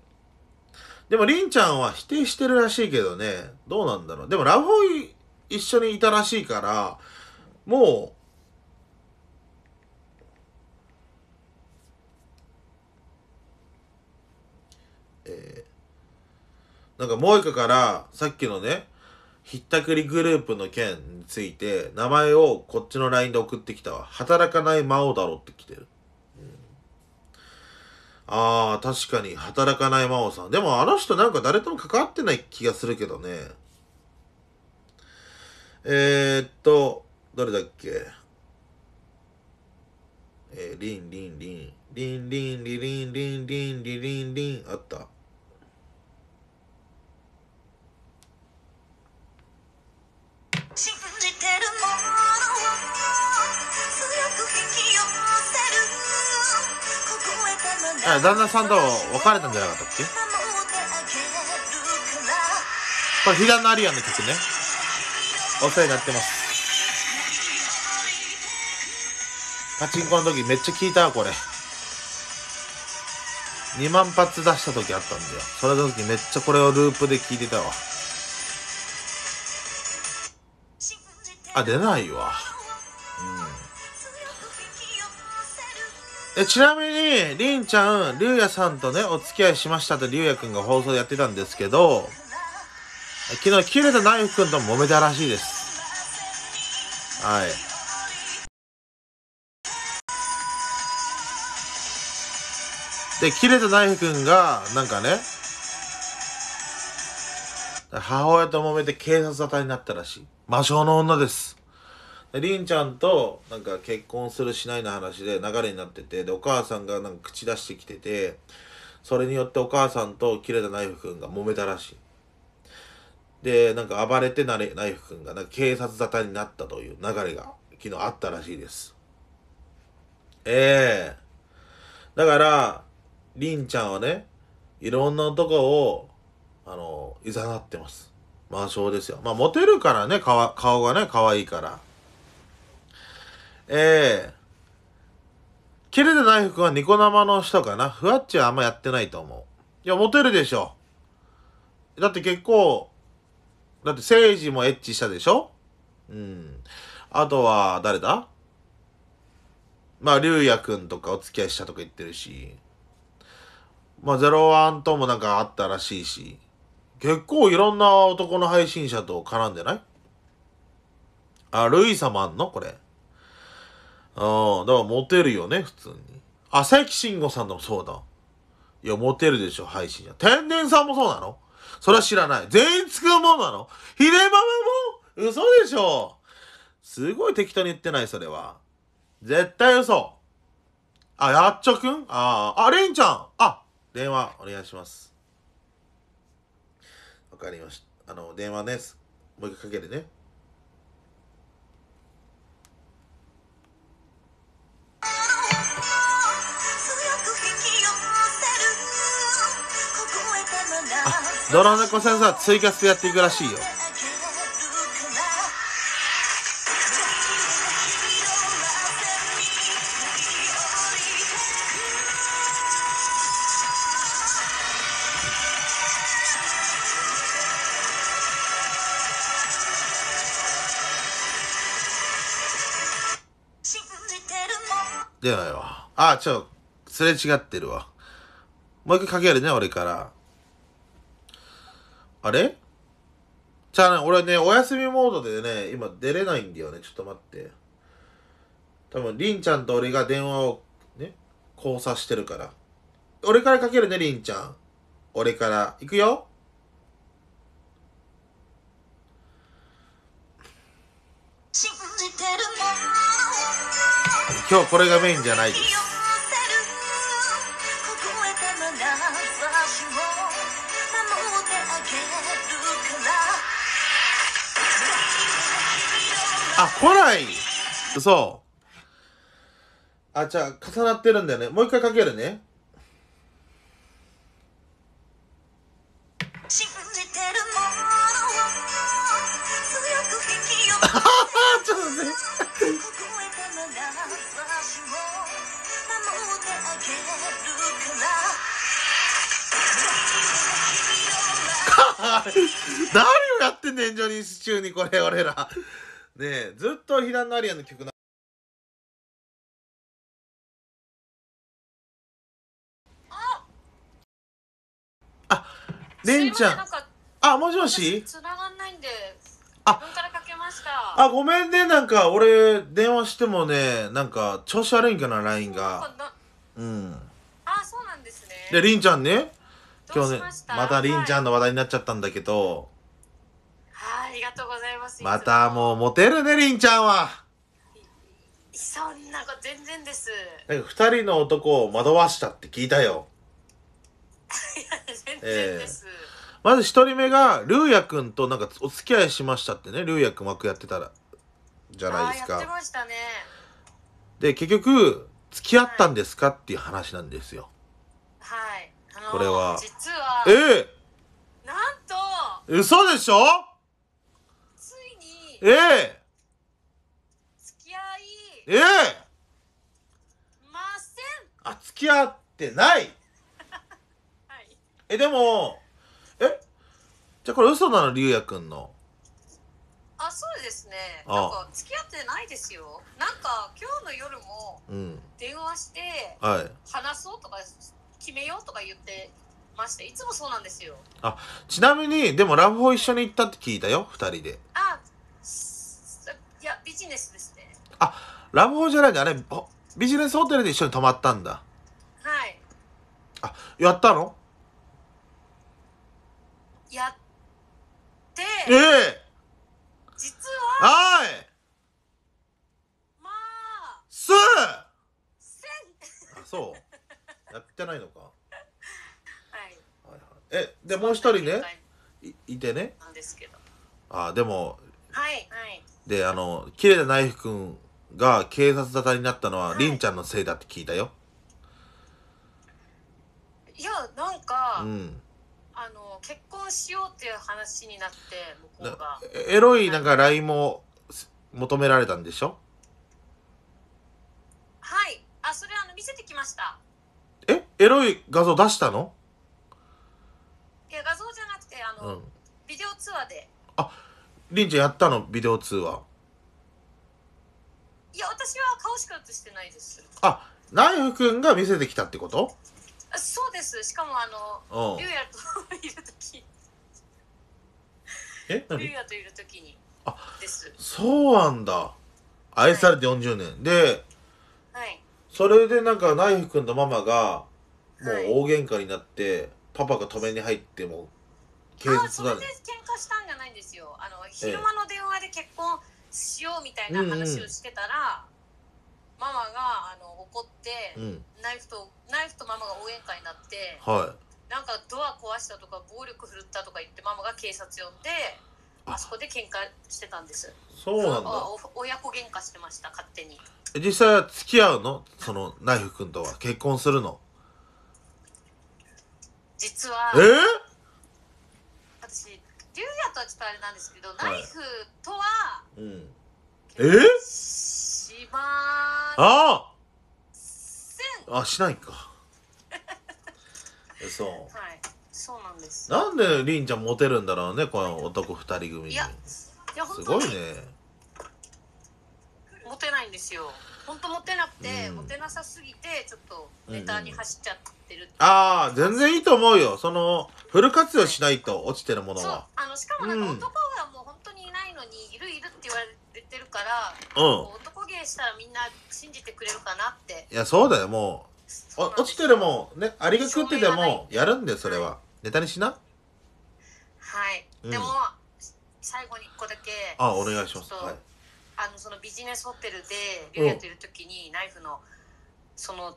でも、りんちゃんは否定してるらしいけどね。どうなんだろう。でも、ラフホイ一緒にいたらしいから、もう、えー、なんか、一歌から、さっきのね、ひったくりグループの件について、名前をこっちの LINE で送ってきたわ。働かない魔王だろって来てる。うん、ああ、確かに、働かない魔王さん。でもあの人なんか誰とも関わってない気がするけどね。えー、っと、どれだっけえー、リンリンリン。リンリンリリンリンリンリリンリン。あった。信じてるも旦那さんと別れたんじゃなかったっけこれ、平野アリアンの曲ね。お世話になってます。パチンコの時めっちゃ聞いたわ、これ。2万発出した時あったんだよ。それの時めっちゃこれをループで聞いてたわ。あ、出ないわ。うん。え、ちなみに、りんちゃん、りゅうやさんとね、お付き合いしましたとりゅうやくんが放送やってたんですけど、昨日、切れたナイフくんと揉めたらしいです。はい。で、切れたナイフくんが、なんかね、母親と揉めて警察沙汰になったらしい。魔性の女です。りんちゃんと、なんか結婚するしないの話で流れになってて、で、お母さんがなんか口出してきてて、それによってお母さんと切れたナイフくんが揉めたらしい。で、なんか暴れてなれナイフくんが、なんか警察沙汰になったという流れが、昨日あったらしいです。ええー、だから、りんちゃんはね、いろんな男をあの、いざなってます。満床ですよ。まあ、モテるからね、顔がね、可愛いから。ええー、切れてない服はニコ生の人かな。ふわっちはあんまやってないと思う。いや、モテるでしょ。だって結構、だって、政治もエッチしたでしょうん。あとは、誰だまあ、竜也くんとかお付き合いしたとか言ってるし、まあ、ゼロワンともなんかあったらしいし、結構いろんな男の配信者と絡んでないあ、ルイ様あんのこれ。うん。だからモテるよね、普通に。あ、関慎吾さんでもそうだ。いや、モテるでしょ、配信者。天然さんもそうなのそれは知らない。全員つくもんなのヒデママも嘘でしょすごい適当に言ってない、それは。絶対嘘。あ、やっちょくんああ、あ、レンちゃんあ、電話お願いします。かりました。あの、電話です。もう一回かけてね。泥猫先生は追加してやっていくらしいよ。あ、ちょ、すれ違ってるわ。もう一回かけるね、俺から。あれじゃあね、俺ね、お休みモードでね、今出れないんだよね。ちょっと待って。多分、りんちゃんと俺が電話をね、交差してるから。俺からかけるね、りんちゃん。俺から。いくよ。今日これがメインじゃないです。来ないう。あ、じゃあ、重なってるんだよね。もう一回かけるね。誰を何をやってんねん、ジョニー・スチにこれ、俺ら。でずっと平野アリアの曲なあレンちゃんあもしもしがんないんでああごめんねなんか俺電話してもねなんか調子悪いんかな LINE がうんあそうなんですねでりんちゃんね今日ねまたりんちゃんの話題になっちゃったんだけどとうございますまたもうモテるねりんちゃんはそんなこと全然です2人の男を惑わしたって聞いたよ全然です、えー、まず1人目が竜也ヤくんとなんかお付き合いしましたってね竜也ヤくん枠やってたらじゃないですかやってましたねで結局付き合ったんですか、っていう話なんですよはい、あのこれは実はええー、なんと嘘でしょええ付き合いええませんあ付き合ってない はいえでもえじゃあこれ嘘なの竜也くんのあそうですねなんか付き合ってないですよなんか今日の夜も電話して、はい、話そうとか決めようとか言ってましたいつもそうなんですよあちなみにでもラブホ一緒に行ったって聞いたよ2人であいや、ビジネスですね。あ、ラブホじゃないんだね。ビジネスホテルで一緒に泊まったんだ。はい。あ、やったのやって。ええー、実は。はい。まあ。す。せん。あ、そう。やってないのか。はい。はいはい。え、で、もう一人ね。いいてね。なんですけど。あ、でも。はい。はい。で、あの、綺麗なナイフくんが警察沙汰になったのは、凛ちゃんのせいだって聞いたよ。いや、なんか、うん。あの結婚しようっていう話になって向こうがエロいなんか LINE も求められたんでしょはいあそれあの見せてきましたえエロい画像出したのいや画像じゃなくてあうの、ん。ビデオ通話であ、りんちゃんやったのビデオ通話いや私は顔しか映してないですあナイフくんが見せてきたってことあそうですしかもあの竜也といる時え竜也といる時にあですそうなんだ愛されて40年、はい、で、はい、それでなんかナイフくんとママがもう大喧嘩になって、はい、パパが止めに入っても警察だ、で喧嘩したんじゃないんですよあの昼間の電話で結婚しようみたいな話をしてたら、うんうん、ママがあの怒って、うん、ナイフとナイフとママが応援会になって、はい、なんかドア壊したとか暴力振るったとか言ってママが警察呼んであそこで喧嘩してたんですそうなんだ親子喧嘩してました勝手に実際は付き合うのそのナイフ君とは結婚するの実はえー竜也とはちょっとあれなんですけど、ナイフとは、うん。えしまああせん。あしないか。そ うはい、そうなんですなんでりんちゃんモテるんだろうね、この男二人組に。いやすいや、本当ごいねに。モテないんですよ。本当モテなくて、うんモテなさすぎて、ちょっとネタに走っちゃってるっていうああ、全然いいと思うよ。その、フル活用しないと落ちてるものは。のしかもなんか男がもう本当にいないのにいるいるって言われてるから、うん、男芸したらみんな信じてくれるかなっていやそうだよもう落ちてるもんねありが食っててもやるんだよそれは、はい、ネタにしなはい、うん、でも最後に1個だけあお願いします、はい、あのそのビジネスホテルで料理やってる時に、うん、ナイフのその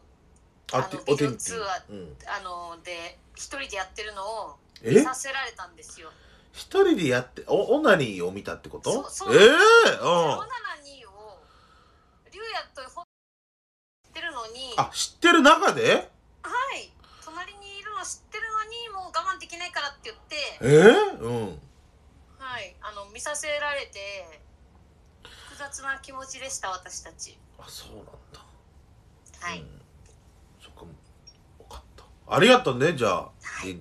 あのビデオ通話、うん、あので一人でやってるのを見させられたんですよ一人でやっておオナニーを見たってことええー、をうんあ知ってる中ではい隣にいるの知ってるのにもう我慢できないからって言ってえー、うんはいあの見させられて複雑な気持ちでした私たちあそうなんだはい、うん、そっか分かったありがとうねじゃあ、はい、はい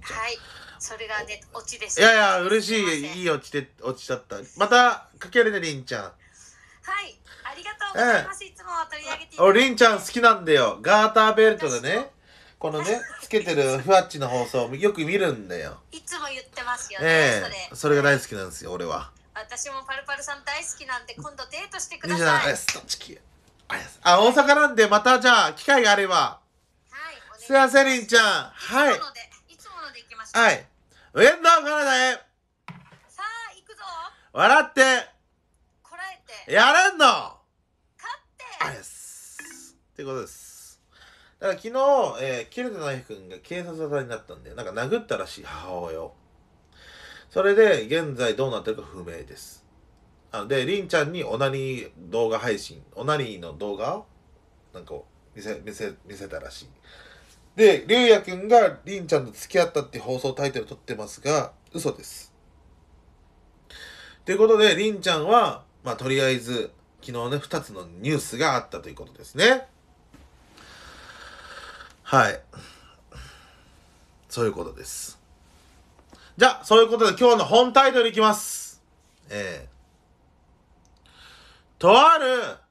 それがね落ちですいやいや嬉しいいい落ちて落ちちゃったまたかけるねりんちゃんはいありがとうございます、ええ、いつも取り上げておりんちゃん好きなんだよガーターベルトでねこのねつけてるふわっちの放送よく見るんだよいつも言ってますよね、ええ、それそれが大好きなんですよ俺は私もパルパルさん大好きなんで今度デートしてくださいいあ大阪なんでまたじゃあ機会があればはいすいませんりんちゃんはいはい。ウェンドカナダへ。さあ、行くぞ。笑って。こらえて。やれんの。勝って。す。ってことです。だから昨日、えー、キルテナヒ君が警察沙汰になったんで、なんか殴ったらしい母親を。それで、現在どうなってるか不明です。で、りんちゃんにオナニー動画配信、オナニーの動画を、なんか見せ、見せ、見せたらしい。で、りゅうやくんがりんちゃんと付き合ったって放送タイトルとってますが、嘘です。ということで、りんちゃんは、まあ、とりあえず、昨日ね、2つのニュースがあったということですね。はい。そういうことです。じゃあ、そういうことで今日の本タイトルいきます。えー、とある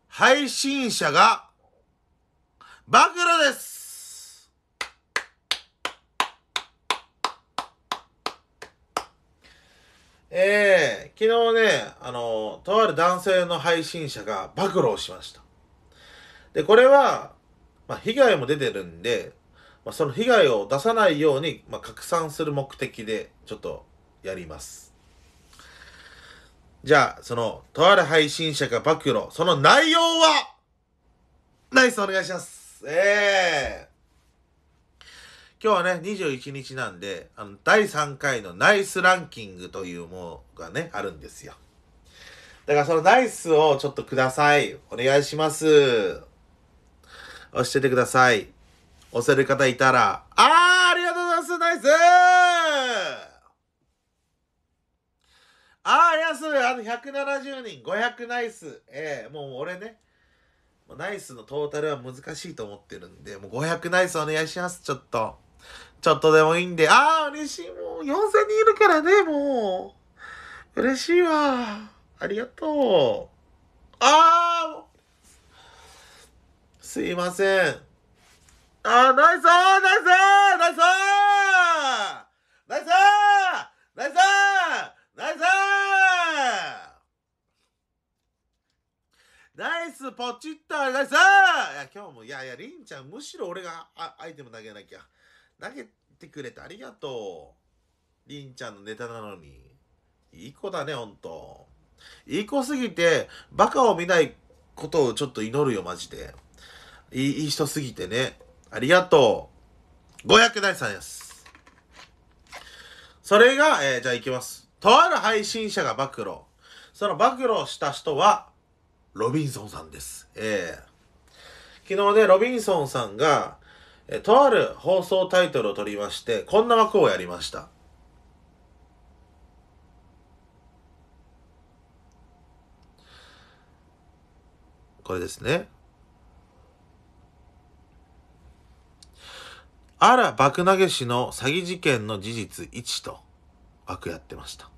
配信者が、暴露ですえー、昨日ね、あの、とある男性の配信者が暴露をしました。で、これは、まあ、被害も出てるんで、まあ、その被害を出さないように、まあ、拡散する目的で、ちょっとやります。じゃあ、その、とある配信者が暴露、その内容はナイスお願いしますええー今日はね、21日なんで、あの、第3回のナイスランキングというものがね、あるんですよ。だからそのナイスをちょっとください。お願いします。押しててください。押せる方いたら、あーありがとうございますナイスあーありがとうございますあの、170人、500ナイス。ええー、もう俺ね、ナイスのトータルは難しいと思ってるんで、もう500ナイスお願いします、ちょっと。ちょっとでもいいんで、ああ、嬉しい。もう4000人いるからね、もう。嬉しいわ。ありがとう。ああすいません。あー、ナイスーナイスーナイスーナイスーナイスーナイスーナイスポチッとナイスーいや、今日も、いやいや、りんちゃん、むしろ俺がアアイテム投げなきゃ。投げてくれてありがとう。りんちゃんのネタなのに。いい子だね、ほんと。いい子すぎて、バカを見ないことをちょっと祈るよ、マジで。いいい人すぎてね。ありがとう。500第3です。それが、えー、じゃあいきます。とある配信者が暴露。その暴露した人は、ロビンソンさんです。ええー、昨日ね、ロビンソンさんが、えとある放送タイトルを取りまして、こんな枠をやりました。これですね。あら、爆投げ師の詐欺事件の事実1と枠やってました。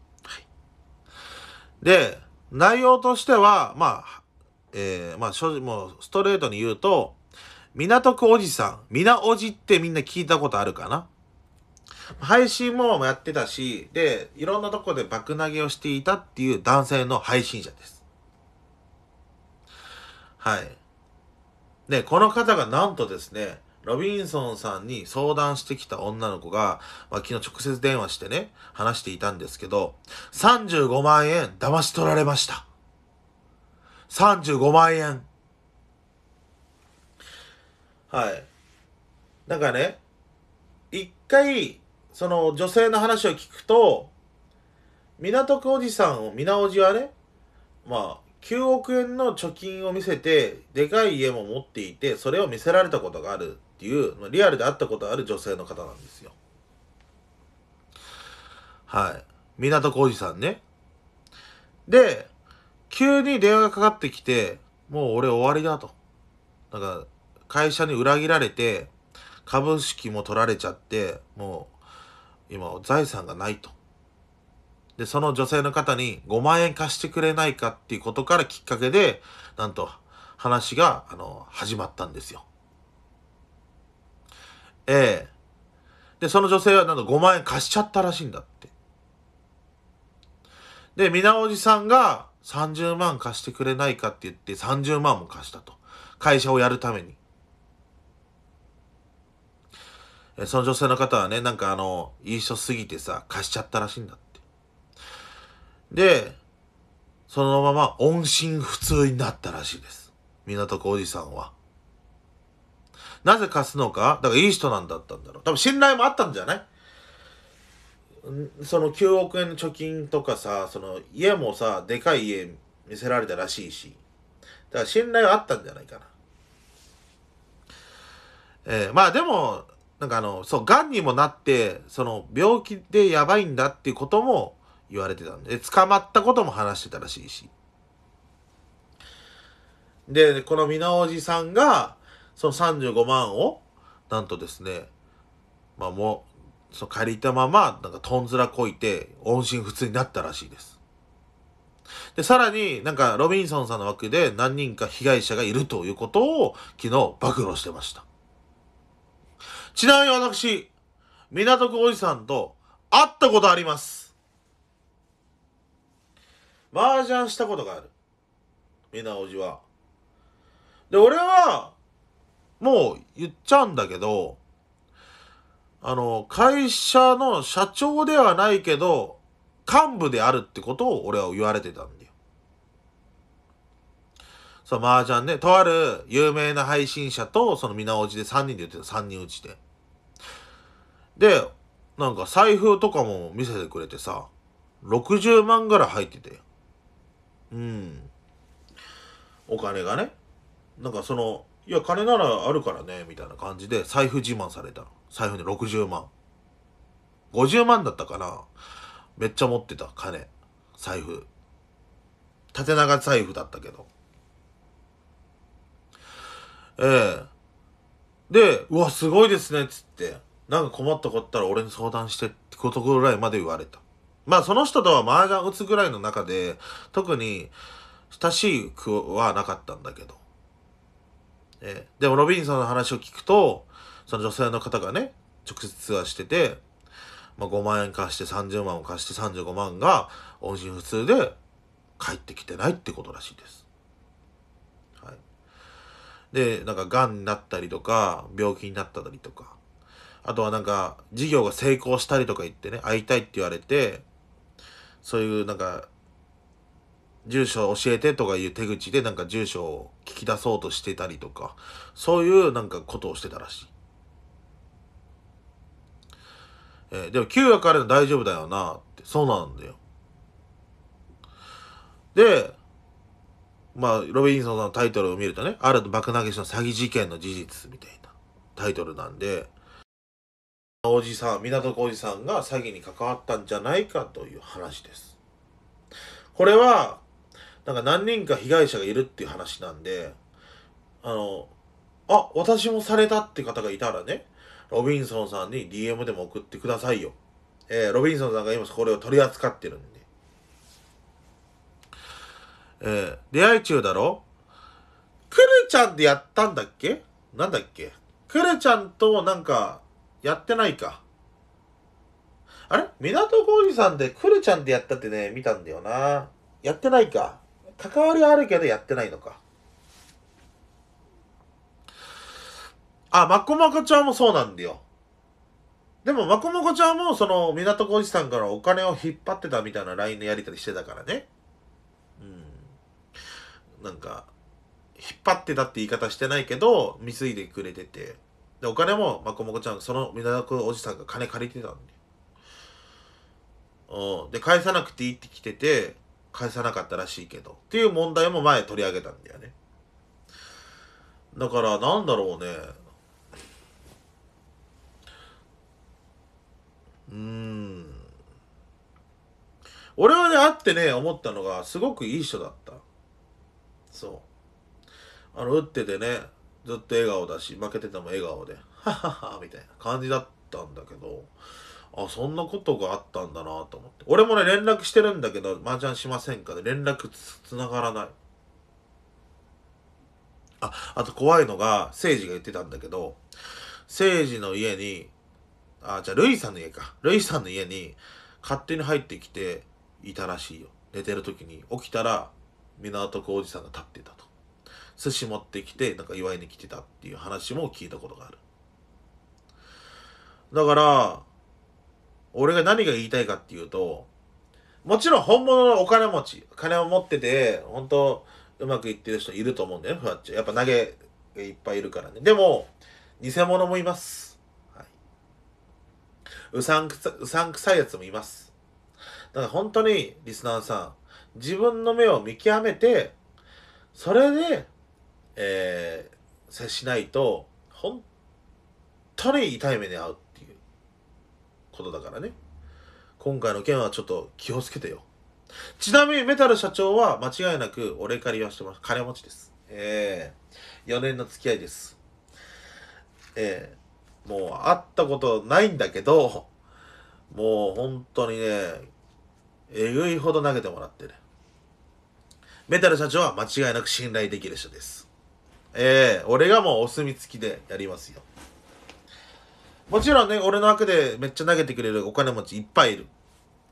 で、内容としては、まあ、えー、まあ、正直もうストレートに言うと、港区おじさん、みなおじってみんな聞いたことあるかな配信もやってたし、で、いろんなとこで爆投げをしていたっていう男性の配信者です。はい。で、この方がなんとですね、ロビンソンさんに相談してきた女の子が、まあ、昨日直接電話してね、話していたんですけど、35万円騙し取られました。35万円。はいなんかね一回その女性の話を聞くと港区おじさんを皆おじはねまあ9億円の貯金を見せてでかい家も持っていてそれを見せられたことがあるっていうリアルで会ったことある女性の方なんですよはい港区おじさんねで急に電話がかかってきてもう俺終わりだとだから会社に裏切られて、株式も取られちゃって、もう、今、財産がないと。で、その女性の方に5万円貸してくれないかっていうことからきっかけで、なんと、話が、あの、始まったんですよ。ええで、その女性は、なんと5万円貸しちゃったらしいんだって。で、皆おじさんが30万貸してくれないかって言って30万も貸したと。会社をやるために。その女性の方はね、なんかあの、いい人すぎてさ、貸しちゃったらしいんだって。で、そのまま音信不通になったらしいです。港区おじさんは。なぜ貸すのかだからいい人なんだったんだろう。多分信頼もあったんじゃないその9億円の貯金とかさ、その家もさ、でかい家見せられたらしいし。だから信頼はあったんじゃないかな。えー、まあでも、なんかあの、そう、癌にもなって、その、病気でやばいんだっていうことも言われてたんで、捕まったことも話してたらしいし。で、この見直しさんが、その35万を、なんとですね、まあもう、そう借りたまま、なんかとんずらこいて、音信不通になったらしいです。で、さらになんかロビンソンさんの枠で何人か被害者がいるということを昨日暴露してました。ちなみに私、港区おじさんと会ったことあります。麻雀したことがある。みなおじは。で、俺は、もう言っちゃうんだけど、あの、会社の社長ではないけど、幹部であるってことを俺は言われてたんだよ。そう、麻雀ね、とある有名な配信者と、そのみなおじで3人で言ってた、3人うちで。で、なんか財布とかも見せてくれてさ、60万ぐらい入ってて。うん。お金がね。なんかその、いや、金ならあるからね、みたいな感じで財布自慢された。財布で60万。50万だったかな。めっちゃ持ってた、金。財布。縦長財布だったけど。ええで、うわ、すごいですね、っつって。なんか困ったことあったら俺に相談してってことぐらいまで言われた。まあその人とは麻雀打つぐらいの中で、特に親しくはなかったんだけど。えでもロビンさんの話を聞くと、その女性の方がね、直接ツアーしてて、まあ、5万円貸して30万を貸して35万が音信不通で帰ってきてないってことらしいです。はい。で、なんか癌になったりとか、病気になったりとか、あとはなんか、事業が成功したりとか言ってね、会いたいって言われて、そういうなんか、住所教えてとかいう手口でなんか住所を聞き出そうとしてたりとか、そういうなんかことをしてたらしい。えー、でも9話から大丈夫だよなって、そうなんだよ。で、まあ、ロビンソンさんのタイトルを見るとね、あると爆投げ師の詐欺事件の事実みたいなタイトルなんで、おじさん、港区おじさんが詐欺に関わったんじゃないかという話です。これは、なんか何人か被害者がいるっていう話なんで、あの、あ、私もされたって方がいたらね、ロビンソンさんに DM でも送ってくださいよ。えー、ロビンソンさんが今これを取り扱ってるんで。えー、出会い中だろくるちゃんでやったんだっけなんだっけくるちゃんとなんか、やってないか。あれ港浩二さんでくるちゃんでやったってね、見たんだよな。やってないか。関わりはあるけどやってないのか。あ、まこまこちゃんもそうなんだよ。でも、まこまこちゃんも、その、港浩二さんからお金を引っ張ってたみたいな LINE のやり取りしてたからね。うん。なんか、引っ張ってたって言い方してないけど、貢いでくれてて。で、お金も、まこもこちゃん、その港区おじさんが金借りてたんで。うん。で、返さなくていいって来てて、返さなかったらしいけど。っていう問題も前取り上げたんだよね。だから、なんだろうね。うーん。俺はね、会ってね、思ったのが、すごくいい人だった。そう。あの、打っててね、ずっと笑顔だし負けてても笑顔で「ははは」みたいな感じだったんだけどあそんなことがあったんだなと思って俺もね連絡してるんだけど「麻雀しませんか?」で連絡つながらないああと怖いのが誠ジが言ってたんだけど誠ジの家にあじゃあルイさんの家かルイさんの家に勝手に入ってきていたらしいよ寝てる時に起きたら港浩二さんが立ってたと寿司持ってきて、なんか祝いに来てたっていう話も聞いたことがある。だから、俺が何が言いたいかっていうと、もちろん本物のお金持ち、金を持ってて、本当うまくいってる人いると思うんだよね、ふわっち。やっぱ投げがいっぱいいるからね。でも、偽物もいます。はい。うさんくさ、うさんくさいやつもいます。だから本当に、リスナーさん、自分の目を見極めて、それでえー、接しないと、本当に痛い目に遭うっていうことだからね。今回の件はちょっと気をつけてよ。ちなみにメタル社長は間違いなくお礼借りはしてます。金持ちです。ええー、4年の付き合いです。ええー、もう会ったことないんだけど、もう本当にね、えぐいほど投げてもらってる、ね。メタル社長は間違いなく信頼できる人です。えー、俺がもうお墨付きでやりますよ。もちろんね、俺の枠でめっちゃ投げてくれるお金持ちいっぱいいる。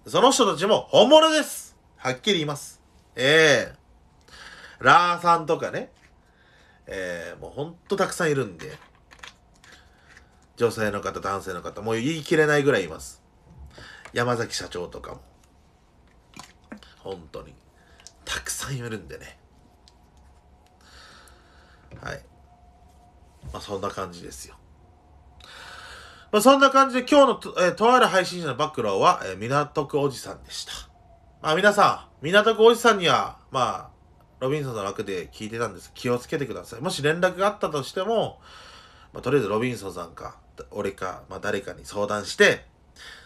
その人たちも本物ですはっきり言います。ええー、ラーさんとかね。ええー、もうほんとたくさんいるんで。女性の方、男性の方、もう言い切れないぐらいいます。山崎社長とかも。本当に。たくさんいるんでね。はい。まあ、そんな感じですよ。まあ、そんな感じで今日のと,、えー、とある配信者の暴露は、えー、港区おじさんでした。まあ皆さん、港区おじさんには、まあ、ロビンソンの枠で聞いてたんです気をつけてください。もし連絡があったとしても、まあ、とりあえずロビンソンさんか、俺か、まあ誰かに相談して、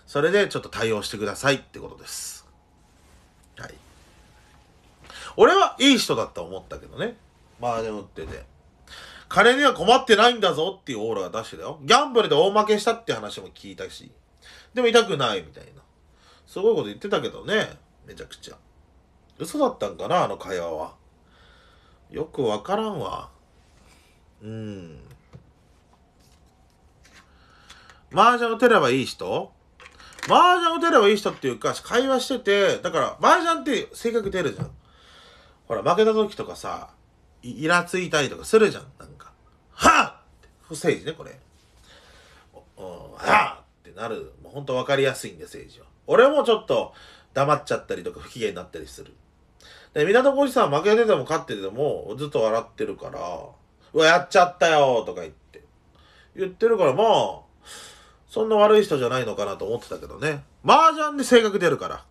それでちょっと対応してくださいってことです。はい。俺はいい人だと思ったけどね。まあでもってて。金には困ってないんだぞっていうオーラが出してたよ。ギャンブルで大負けしたって話も聞いたし、でも痛くないみたいな。すごいこと言ってたけどね、めちゃくちゃ。嘘だったんかな、あの会話は。よくわからんわ。うん。麻雀打てればいい人麻雀打てればいい人っていうか、会話してて、だから麻雀って性格出るじゃん。ほら、負けた時とかさ、イラついたりとかするじゃん。はぁって、ー治ね、これ。はぁってなる。もう本当分かりやすいんで、政治は。俺もちょっと黙っちゃったりとか不機嫌になったりする。で、港小路さん負けてても勝っててもずっと笑ってるから、うわ、やっちゃったよとか言って。言ってるから、まあ、そんな悪い人じゃないのかなと思ってたけどね。麻雀で性格出るから。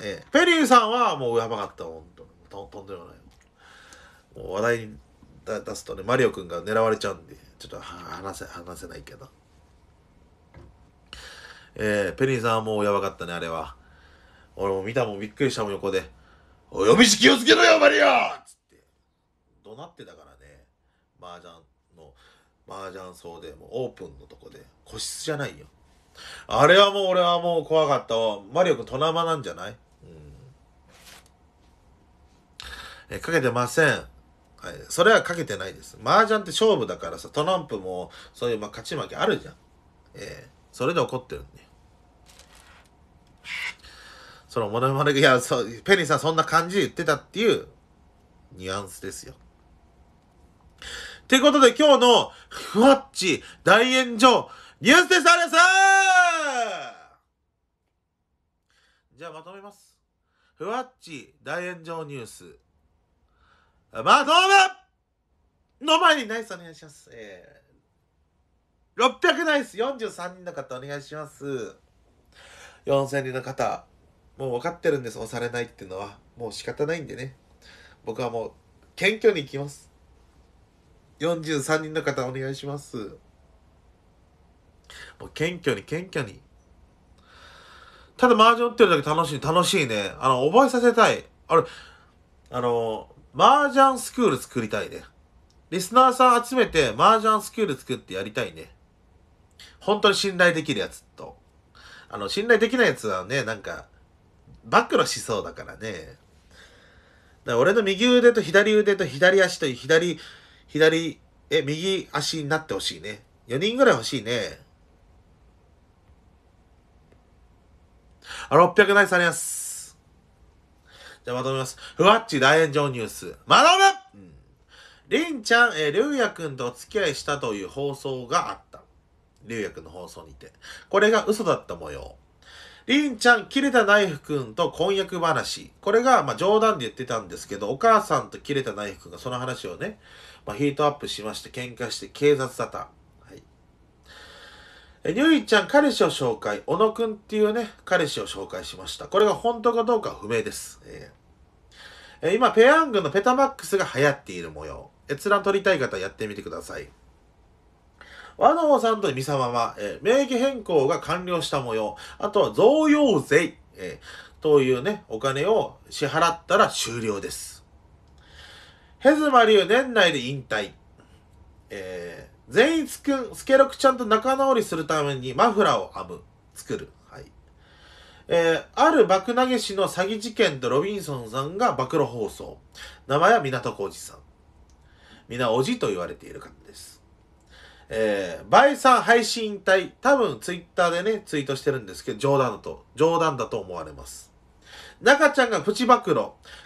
ええ。ペリーさんはもう上ばかった、ほんと。とんでもない。もう話題に出すとねマリオくんが狙われちゃうんでちょっと話せ話せないけどえー、ペリンさんはもうやばかったねあれは俺も見たもんびっくりしたもん横で「お呼びし気をつけろよマリオ!」っつって怒鳴ってたからね麻雀の麻雀層でもうオープンのとこで個室じゃないよあれはもう俺はもう怖かったわマリオくんトナマなんじゃないうんえかけてませんはい、それはかけてないです。麻雀って勝負だからさ、トランプもそういうまあ勝ち負けあるじゃん。ええー、それで怒ってるんで。そのモノマネ、いや、そう、ペニーさんそんな感じで言ってたっていうニュアンスですよ。ってことで今日のふわっち大炎上ニュースでしたですじゃあまとめます。ふわっち大炎上ニュース。バトムの前にナイスお願いします。えー、600ナイス43人の方お願いします。4000人の方、もう分かってるんです。押されないっていうのは。もう仕方ないんでね。僕はもう、謙虚に行きます。43人の方お願いします。もう謙虚に謙虚に。ただ麻雀打ってるだけ楽しい、楽しいね。あの、覚えさせたい。あれ、あの、麻雀スクール作りたいね。リスナーさん集めて麻雀スクール作ってやりたいね。本当に信頼できるやつと。あの、信頼できないやつはね、なんか、暴露しそうだからね。だから俺の右腕と左腕と左足と左、左、え、右足になってほしいね。4人ぐらい欲しいね。あ、600ナイスあります。じゃあまとめます。ふわっち大炎上ニュース。まだ。うん、りんちゃん、えー、りゅうやくんとお付き合いしたという放送があった。りゅうやくんの放送にて。これが嘘だった模様。りんちゃん、切れたナイフくんと婚約話。これが、まあ、冗談で言ってたんですけど、お母さんと切れたナイフくんがその話をね、まあ、ヒートアップしまして、喧嘩して警察沙汰。え、りゅういちゃん、彼氏を紹介。小野くんっていうね、彼氏を紹介しました。これが本当かどうかは不明です。えー、今、ペヤングのペタマックスが流行っている模様。閲覧取りたい方やってみてください。和オさんとミサマは、えー、名義変更が完了した模様。あとは贈与税、えー、というね、お金を支払ったら終了です。ヘズマ流年内で引退。え善逸くん、スケロクちゃんと仲直りするためにマフラーを編む。作る。はい。えー、ある爆投げ師の詐欺事件とロビンソンさんが暴露放送。名前は港浩二さん。皆おじと言われている方です。えー、バイさん配信隊、多分ツイッターでね、ツイートしてるんですけど、冗談だと、冗談だと思われます。中ちゃんがプチ暴露。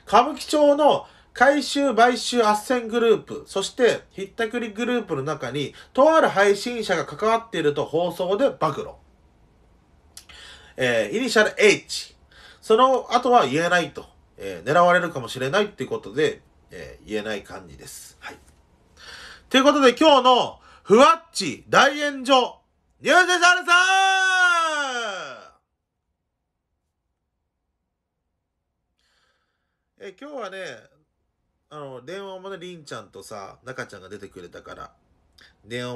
歌舞伎町の回収、買収、斡旋グループ、そしてひったくりグループの中に、とある配信者が関わっていると放送で暴露。えー、イニシャル H。その後は言えないと。えー、狙われるかもしれないっていうことで、えー、言えない感じです。はい。ということで今日の、ふわっち大炎上、ニュースシャルさんえ今日はね、あの、電話もね、りんちゃんとさ、中ちゃんが出てくれたから、電話も